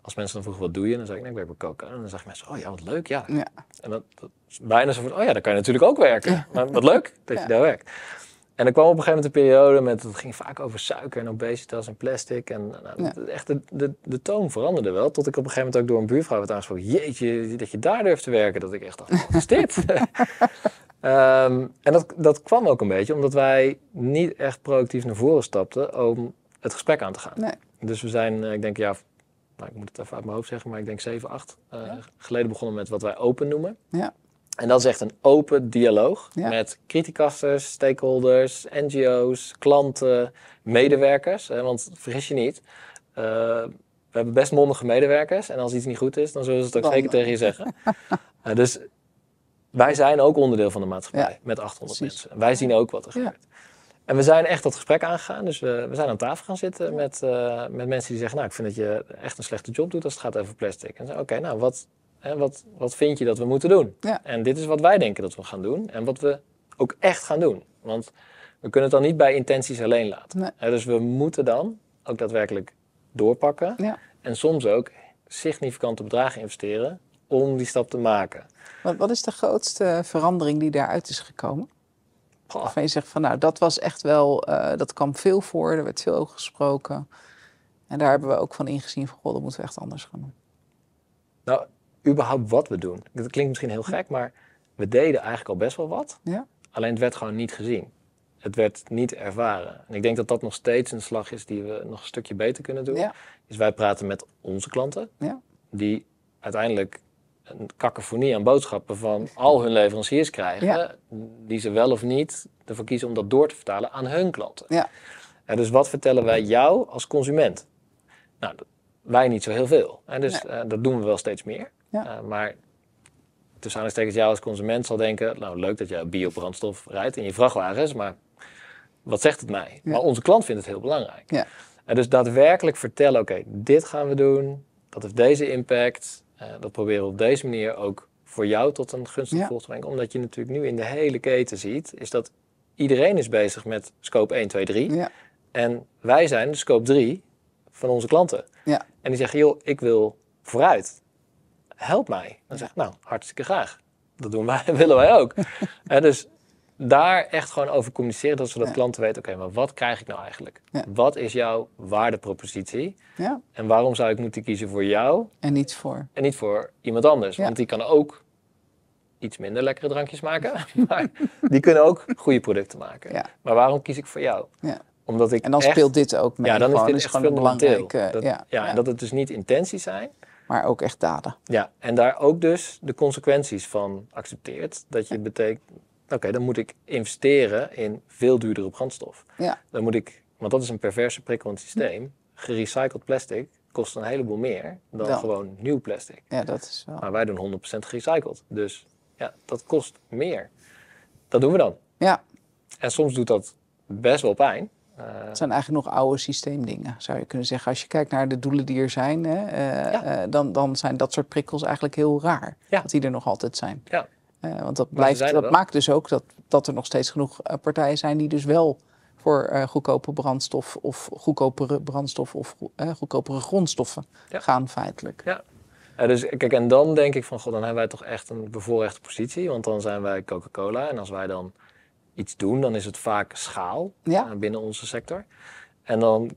Speaker 2: als mensen dan vroegen, wat doe je? Dan zei ik, nee, ik werk bij Coca-Cola. En dan zeggen mensen, oh ja, wat leuk, ja. ja. En dat, dat bijna zo van, oh ja, dan kan je natuurlijk ook werken. Maar wat leuk dat je daar werkt. En er kwam op een gegeven moment een periode met, dat ging vaak over suiker en obesitas en plastic. En nou, nou, echt de, de, de, toon veranderde wel. Tot ik op een gegeven moment ook door een buurvrouw werd aangesproken. Jeetje, dat je daar durft te werken. Dat ik echt dacht, wat is dit? Ehm, en dat, dat kwam ook een beetje omdat wij niet echt proactief naar voren stapten om het gesprek aan te gaan. Dus we zijn, eh, ik denk, ja, nou, ik moet het even uit mijn hoofd zeggen, maar ik denk 7, 8 eh, geleden begonnen met wat wij open noemen. Ja. En dat is echt een open dialoog met criticasters, stakeholders, NGO's, klanten, medewerkers. Want vergis je niet, eh, we hebben best mondige medewerkers. En als iets niet goed is, dan zullen ze het ook zeker tegen je zeggen. Eh, dus wij zijn ook onderdeel van de maatschappij met 800 mensen. wij zien ook wat er gebeurt. En we zijn echt dat gesprek aangegaan. Dus we, we zijn aan tafel gaan zitten met, eh, met mensen die zeggen... nou, ik vind dat je echt een slechte job doet als het gaat over plastic. En oké, nou, wat, Hè, wat, wat vind je dat we moeten doen? Ja. En dit is wat wij denken dat we gaan doen en wat we ook echt gaan doen. Want we kunnen het dan niet bij intenties alleen laten. Hè, dus we moeten dan ook daadwerkelijk doorpakken. Ja. En soms ook significante bedragen investeren om die stap te maken. Wat, wat
Speaker 1: is de grootste verandering die daaruit is gekomen? Of je zegt van nou, dat was echt wel, eh, dat kwam veel voor, er werd veel over gesproken. En daar hebben we ook van ingezien van, god, dat moeten we echt anders gaan doen.
Speaker 2: Nou, überhaupt wat we doen. Dat klinkt misschien heel gek, maar we deden eigenlijk al best wel wat. Ja. Alleen het werd gewoon niet gezien. Het werd niet ervaren. En ik denk dat dat nog steeds een slag is die we nog een stukje beter kunnen doen. Ja. Dus wij praten met onze klanten, ja. die uiteindelijk een kakofonie aan boodschappen van al hun leveranciers krijgen, die ze wel of niet ervoor kiezen om dat door te vertalen aan hun klanten. Ja. En dus wat vertellen wij jou als consument? Nou, wij niet zo heel veel. En dus eh, dat doen we wel steeds meer. Ja. Eh, maar tussen aanhalingstekens, jou als consument zal denken, nou leuk dat jij biobrandstof rijdt in je vrachtwagens, maar wat zegt het mij? Maar onze klant vindt het heel belangrijk. Ja. En dus daadwerkelijk vertellen, oké, dit gaan we doen, dat heeft deze impact, eh, dat proberen we op deze manier ook voor jou tot een gunstig gevolg te brengen. Omdat je natuurlijk nu in de hele keten ziet, is dat iedereen is bezig met scope 1, 2, 3. Ja. En wij zijn de scope 3 van onze klanten. Ja. En die zeggen, joh, ik wil vooruit help mij. Dan zeg ik, nou, hartstikke graag. Dat doen wij, willen wij ook. en dus daar echt gewoon over communiceren, dat zodat klanten weten, oké, maar wat krijg ik nou eigenlijk? Wat is jouw waardepropositie? Ja. En waarom zou ik moeten kiezen voor jou?
Speaker 1: En niet voor.
Speaker 2: En niet voor iemand anders, want die kan ook iets minder lekkere drankjes maken, maar die kunnen ook goede producten maken. Maar waarom kies ik voor jou? omdat ik en dan speelt dit ook mee. Ja, dan is dit echt gewoon veel belangrijk. ja, en dat het dus niet intenties zijn,
Speaker 1: maar ook echt daden.
Speaker 2: Ja, en daar ook dus de consequenties van accepteert. Dat je betekent, oké, dan moet ik investeren in veel duurdere brandstof. Ja. Dan moet ik, want dat is een perverse prikkel het hm. systeem. Gerecycled plastic kost een heleboel meer dan, dan. gewoon nieuw plastic. Ja, dat is wel. Maar wij doen 100% gerecycled. Dus ja, dat kost meer. Dat doen we dan. Ja. En soms doet dat best wel pijn. Eh, het
Speaker 1: zijn eigenlijk nog oude systeemdingen, zou je kunnen zeggen. Als je kijkt naar de doelen die er zijn, hè, eh, eh, dan, dan zijn dat soort prikkels eigenlijk heel raar. Dat die er nog altijd zijn. Ja. want dat, blijft, dat maakt dus ook dat, dat er nog steeds genoeg partijen zijn die dus wel voor uh, goedkope brandstof of goedkopere brandstof of goedkopere grondstoffen gaan feitelijk.
Speaker 2: Ja. dus kijk, en dan denk ik van, god, dan hebben wij toch echt een bevoorrechte positie, want dan zijn wij Coca-Cola en als wij dan iets doen, dan is het vaak schaal eh, binnen onze sector. En dan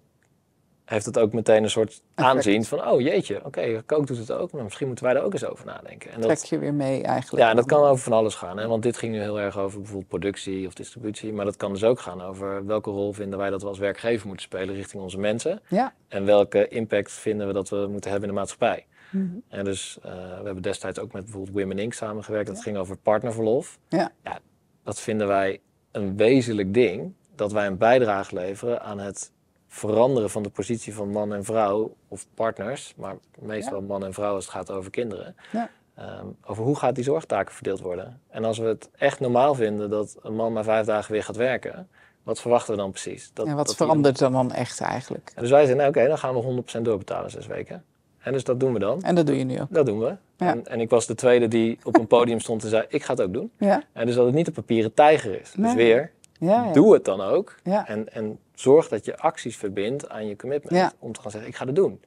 Speaker 2: heeft het ook meteen een soort aanzien van, oh jeetje, oké, okay, doet het ook, maar misschien moeten wij daar ook eens over nadenken. En Trek je weer mee eigenlijk. Ja, dat kan over van alles gaan. Hè? Want dit ging nu heel erg over bijvoorbeeld productie of distributie, maar dat kan dus ook gaan over welke rol vinden wij dat we als werkgever moeten spelen richting onze mensen. Ja. En welke impact vinden we dat we moeten hebben in de maatschappij. Mhm. En dus eh, we hebben destijds ook met bijvoorbeeld Women Inc. samengewerkt. Dat ging over partnerverlof. Ja. ja. dat vinden wij een wezenlijk ding dat wij een bijdrage leveren aan het veranderen van de positie van man en vrouw of partners, maar meestal man en vrouw als het gaat over kinderen. Ja. Ehm, over hoe gaat die zorgtaken verdeeld worden? En als we het echt normaal vinden dat een man maar vijf dagen weer gaat werken, wat verwachten we dan precies? Dat, en wat verandert
Speaker 1: dan dan echt eigenlijk?
Speaker 2: dus wij zeggen, nou, oké, dan gaan we 100% doorbetalen zes weken. En dus dat doen we dan. En dat doe je nu ook. Dat doen we. En, en, ik was de tweede die op een podium stond en zei, ik ga het ook doen. Ja. En dus dat het niet een papieren tijger is. Dus weer, ja, doe het dan ook. En, en zorg dat je acties verbindt aan je commitment. Om te gaan zeggen, ik ga het doen.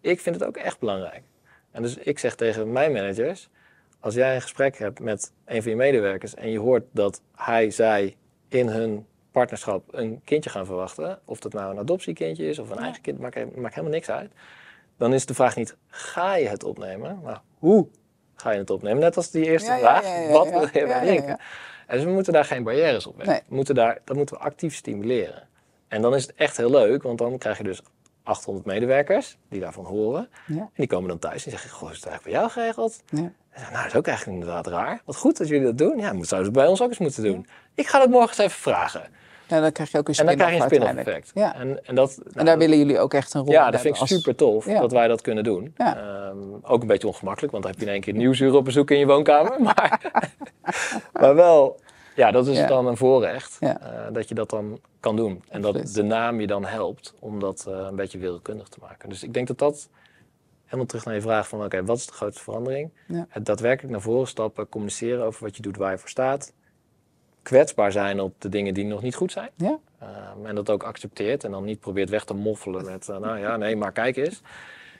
Speaker 2: Ik vind het ook echt belangrijk. En dus ik zeg tegen mijn managers, als jij een gesprek hebt met een van je medewerkers en je hoort dat hij, zij in hun partnerschap een kindje gaan verwachten, of dat nou een adoptiekindje is of een eigen kind, maakt, maakt helemaal niks uit dan is de vraag niet ga je het opnemen, maar hoe ga je het opnemen? Net als die eerste vraag, wat wil je bereiken? En dus we moeten daar geen barrières op hebben. moeten daar, dat moeten we actief stimuleren. En dan is het echt heel leuk, want dan krijg je dus 800 medewerkers die daarvan horen. En die komen dan thuis en zeggen, goh, is het eigenlijk bij jou geregeld? nou, dat is ook eigenlijk inderdaad raar. Wat goed dat jullie dat doen. Ja, dat zouden ze bij ons ook eens moeten doen. Ik ga dat morgen eens even vragen. En nou, dan krijg je ook een spin-off. En dan krijg je effect. Ja. En, en, dat, en nou, daar willen jullie ook echt een rol in Ja, dat vind ik super tof dat wij dat kunnen doen. Ehm, ook een beetje ongemakkelijk, want dan heb je in één keer nieuwsuur op bezoek in je woonkamer. Maar, maar wel, ja, dat is dan een voorrecht eh, dat je dat dan kan doen. En dat de naam je dan helpt om dat eh, een beetje wereldkundig te maken. Dus ik denk dat dat helemaal terug naar je vraag van oké, wat is de grootste verandering? Het daadwerkelijk naar voren stappen, communiceren over wat je doet, waar je voor staat kwetsbaar zijn op de dingen die nog niet goed zijn. Ja. Ehm, en dat ook accepteert en dan niet probeert weg te moffelen met, eh, nou ja, nee, maar kijk eens.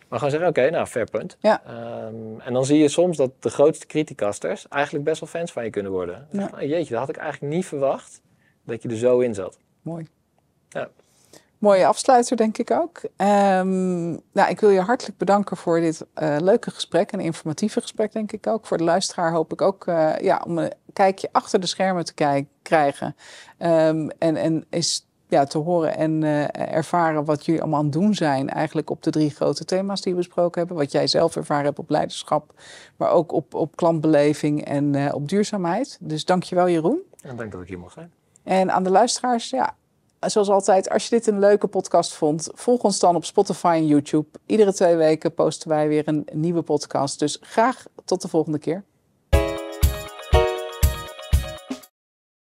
Speaker 2: Maar gewoon zeggen, oké, nou, fair punt. Ja. Ehm, en dan zie je soms dat de grootste criticasters eigenlijk best wel fans van je kunnen worden. Oh, jeetje, dat had ik eigenlijk niet verwacht dat je er zo in zat. Mooi. Ja
Speaker 1: mooie afsluiter, denk ik ook. Ehm, nou, ik wil je hartelijk bedanken voor dit eh, leuke gesprek en informatieve gesprek, denk ik ook. Voor de luisteraar hoop ik ook eh, ja, om een kijkje achter de schermen te krijgen. Ehm, en, en is ja, te horen en eh, ervaren wat jullie allemaal aan het doen zijn. Eigenlijk op de drie grote thema's die we besproken hebben. Wat jij zelf ervaren hebt op leiderschap, maar ook op, op klantbeleving en op duurzaamheid. Dus dankjewel Jeroen.
Speaker 2: En dank dat ik hier mocht zijn.
Speaker 1: En aan de luisteraars, ja, zoals altijd, als je dit een leuke podcast vond, volg ons dan op Spotify en YouTube. Iedere twee weken posten wij weer een nieuwe podcast. Dus graag tot de volgende keer.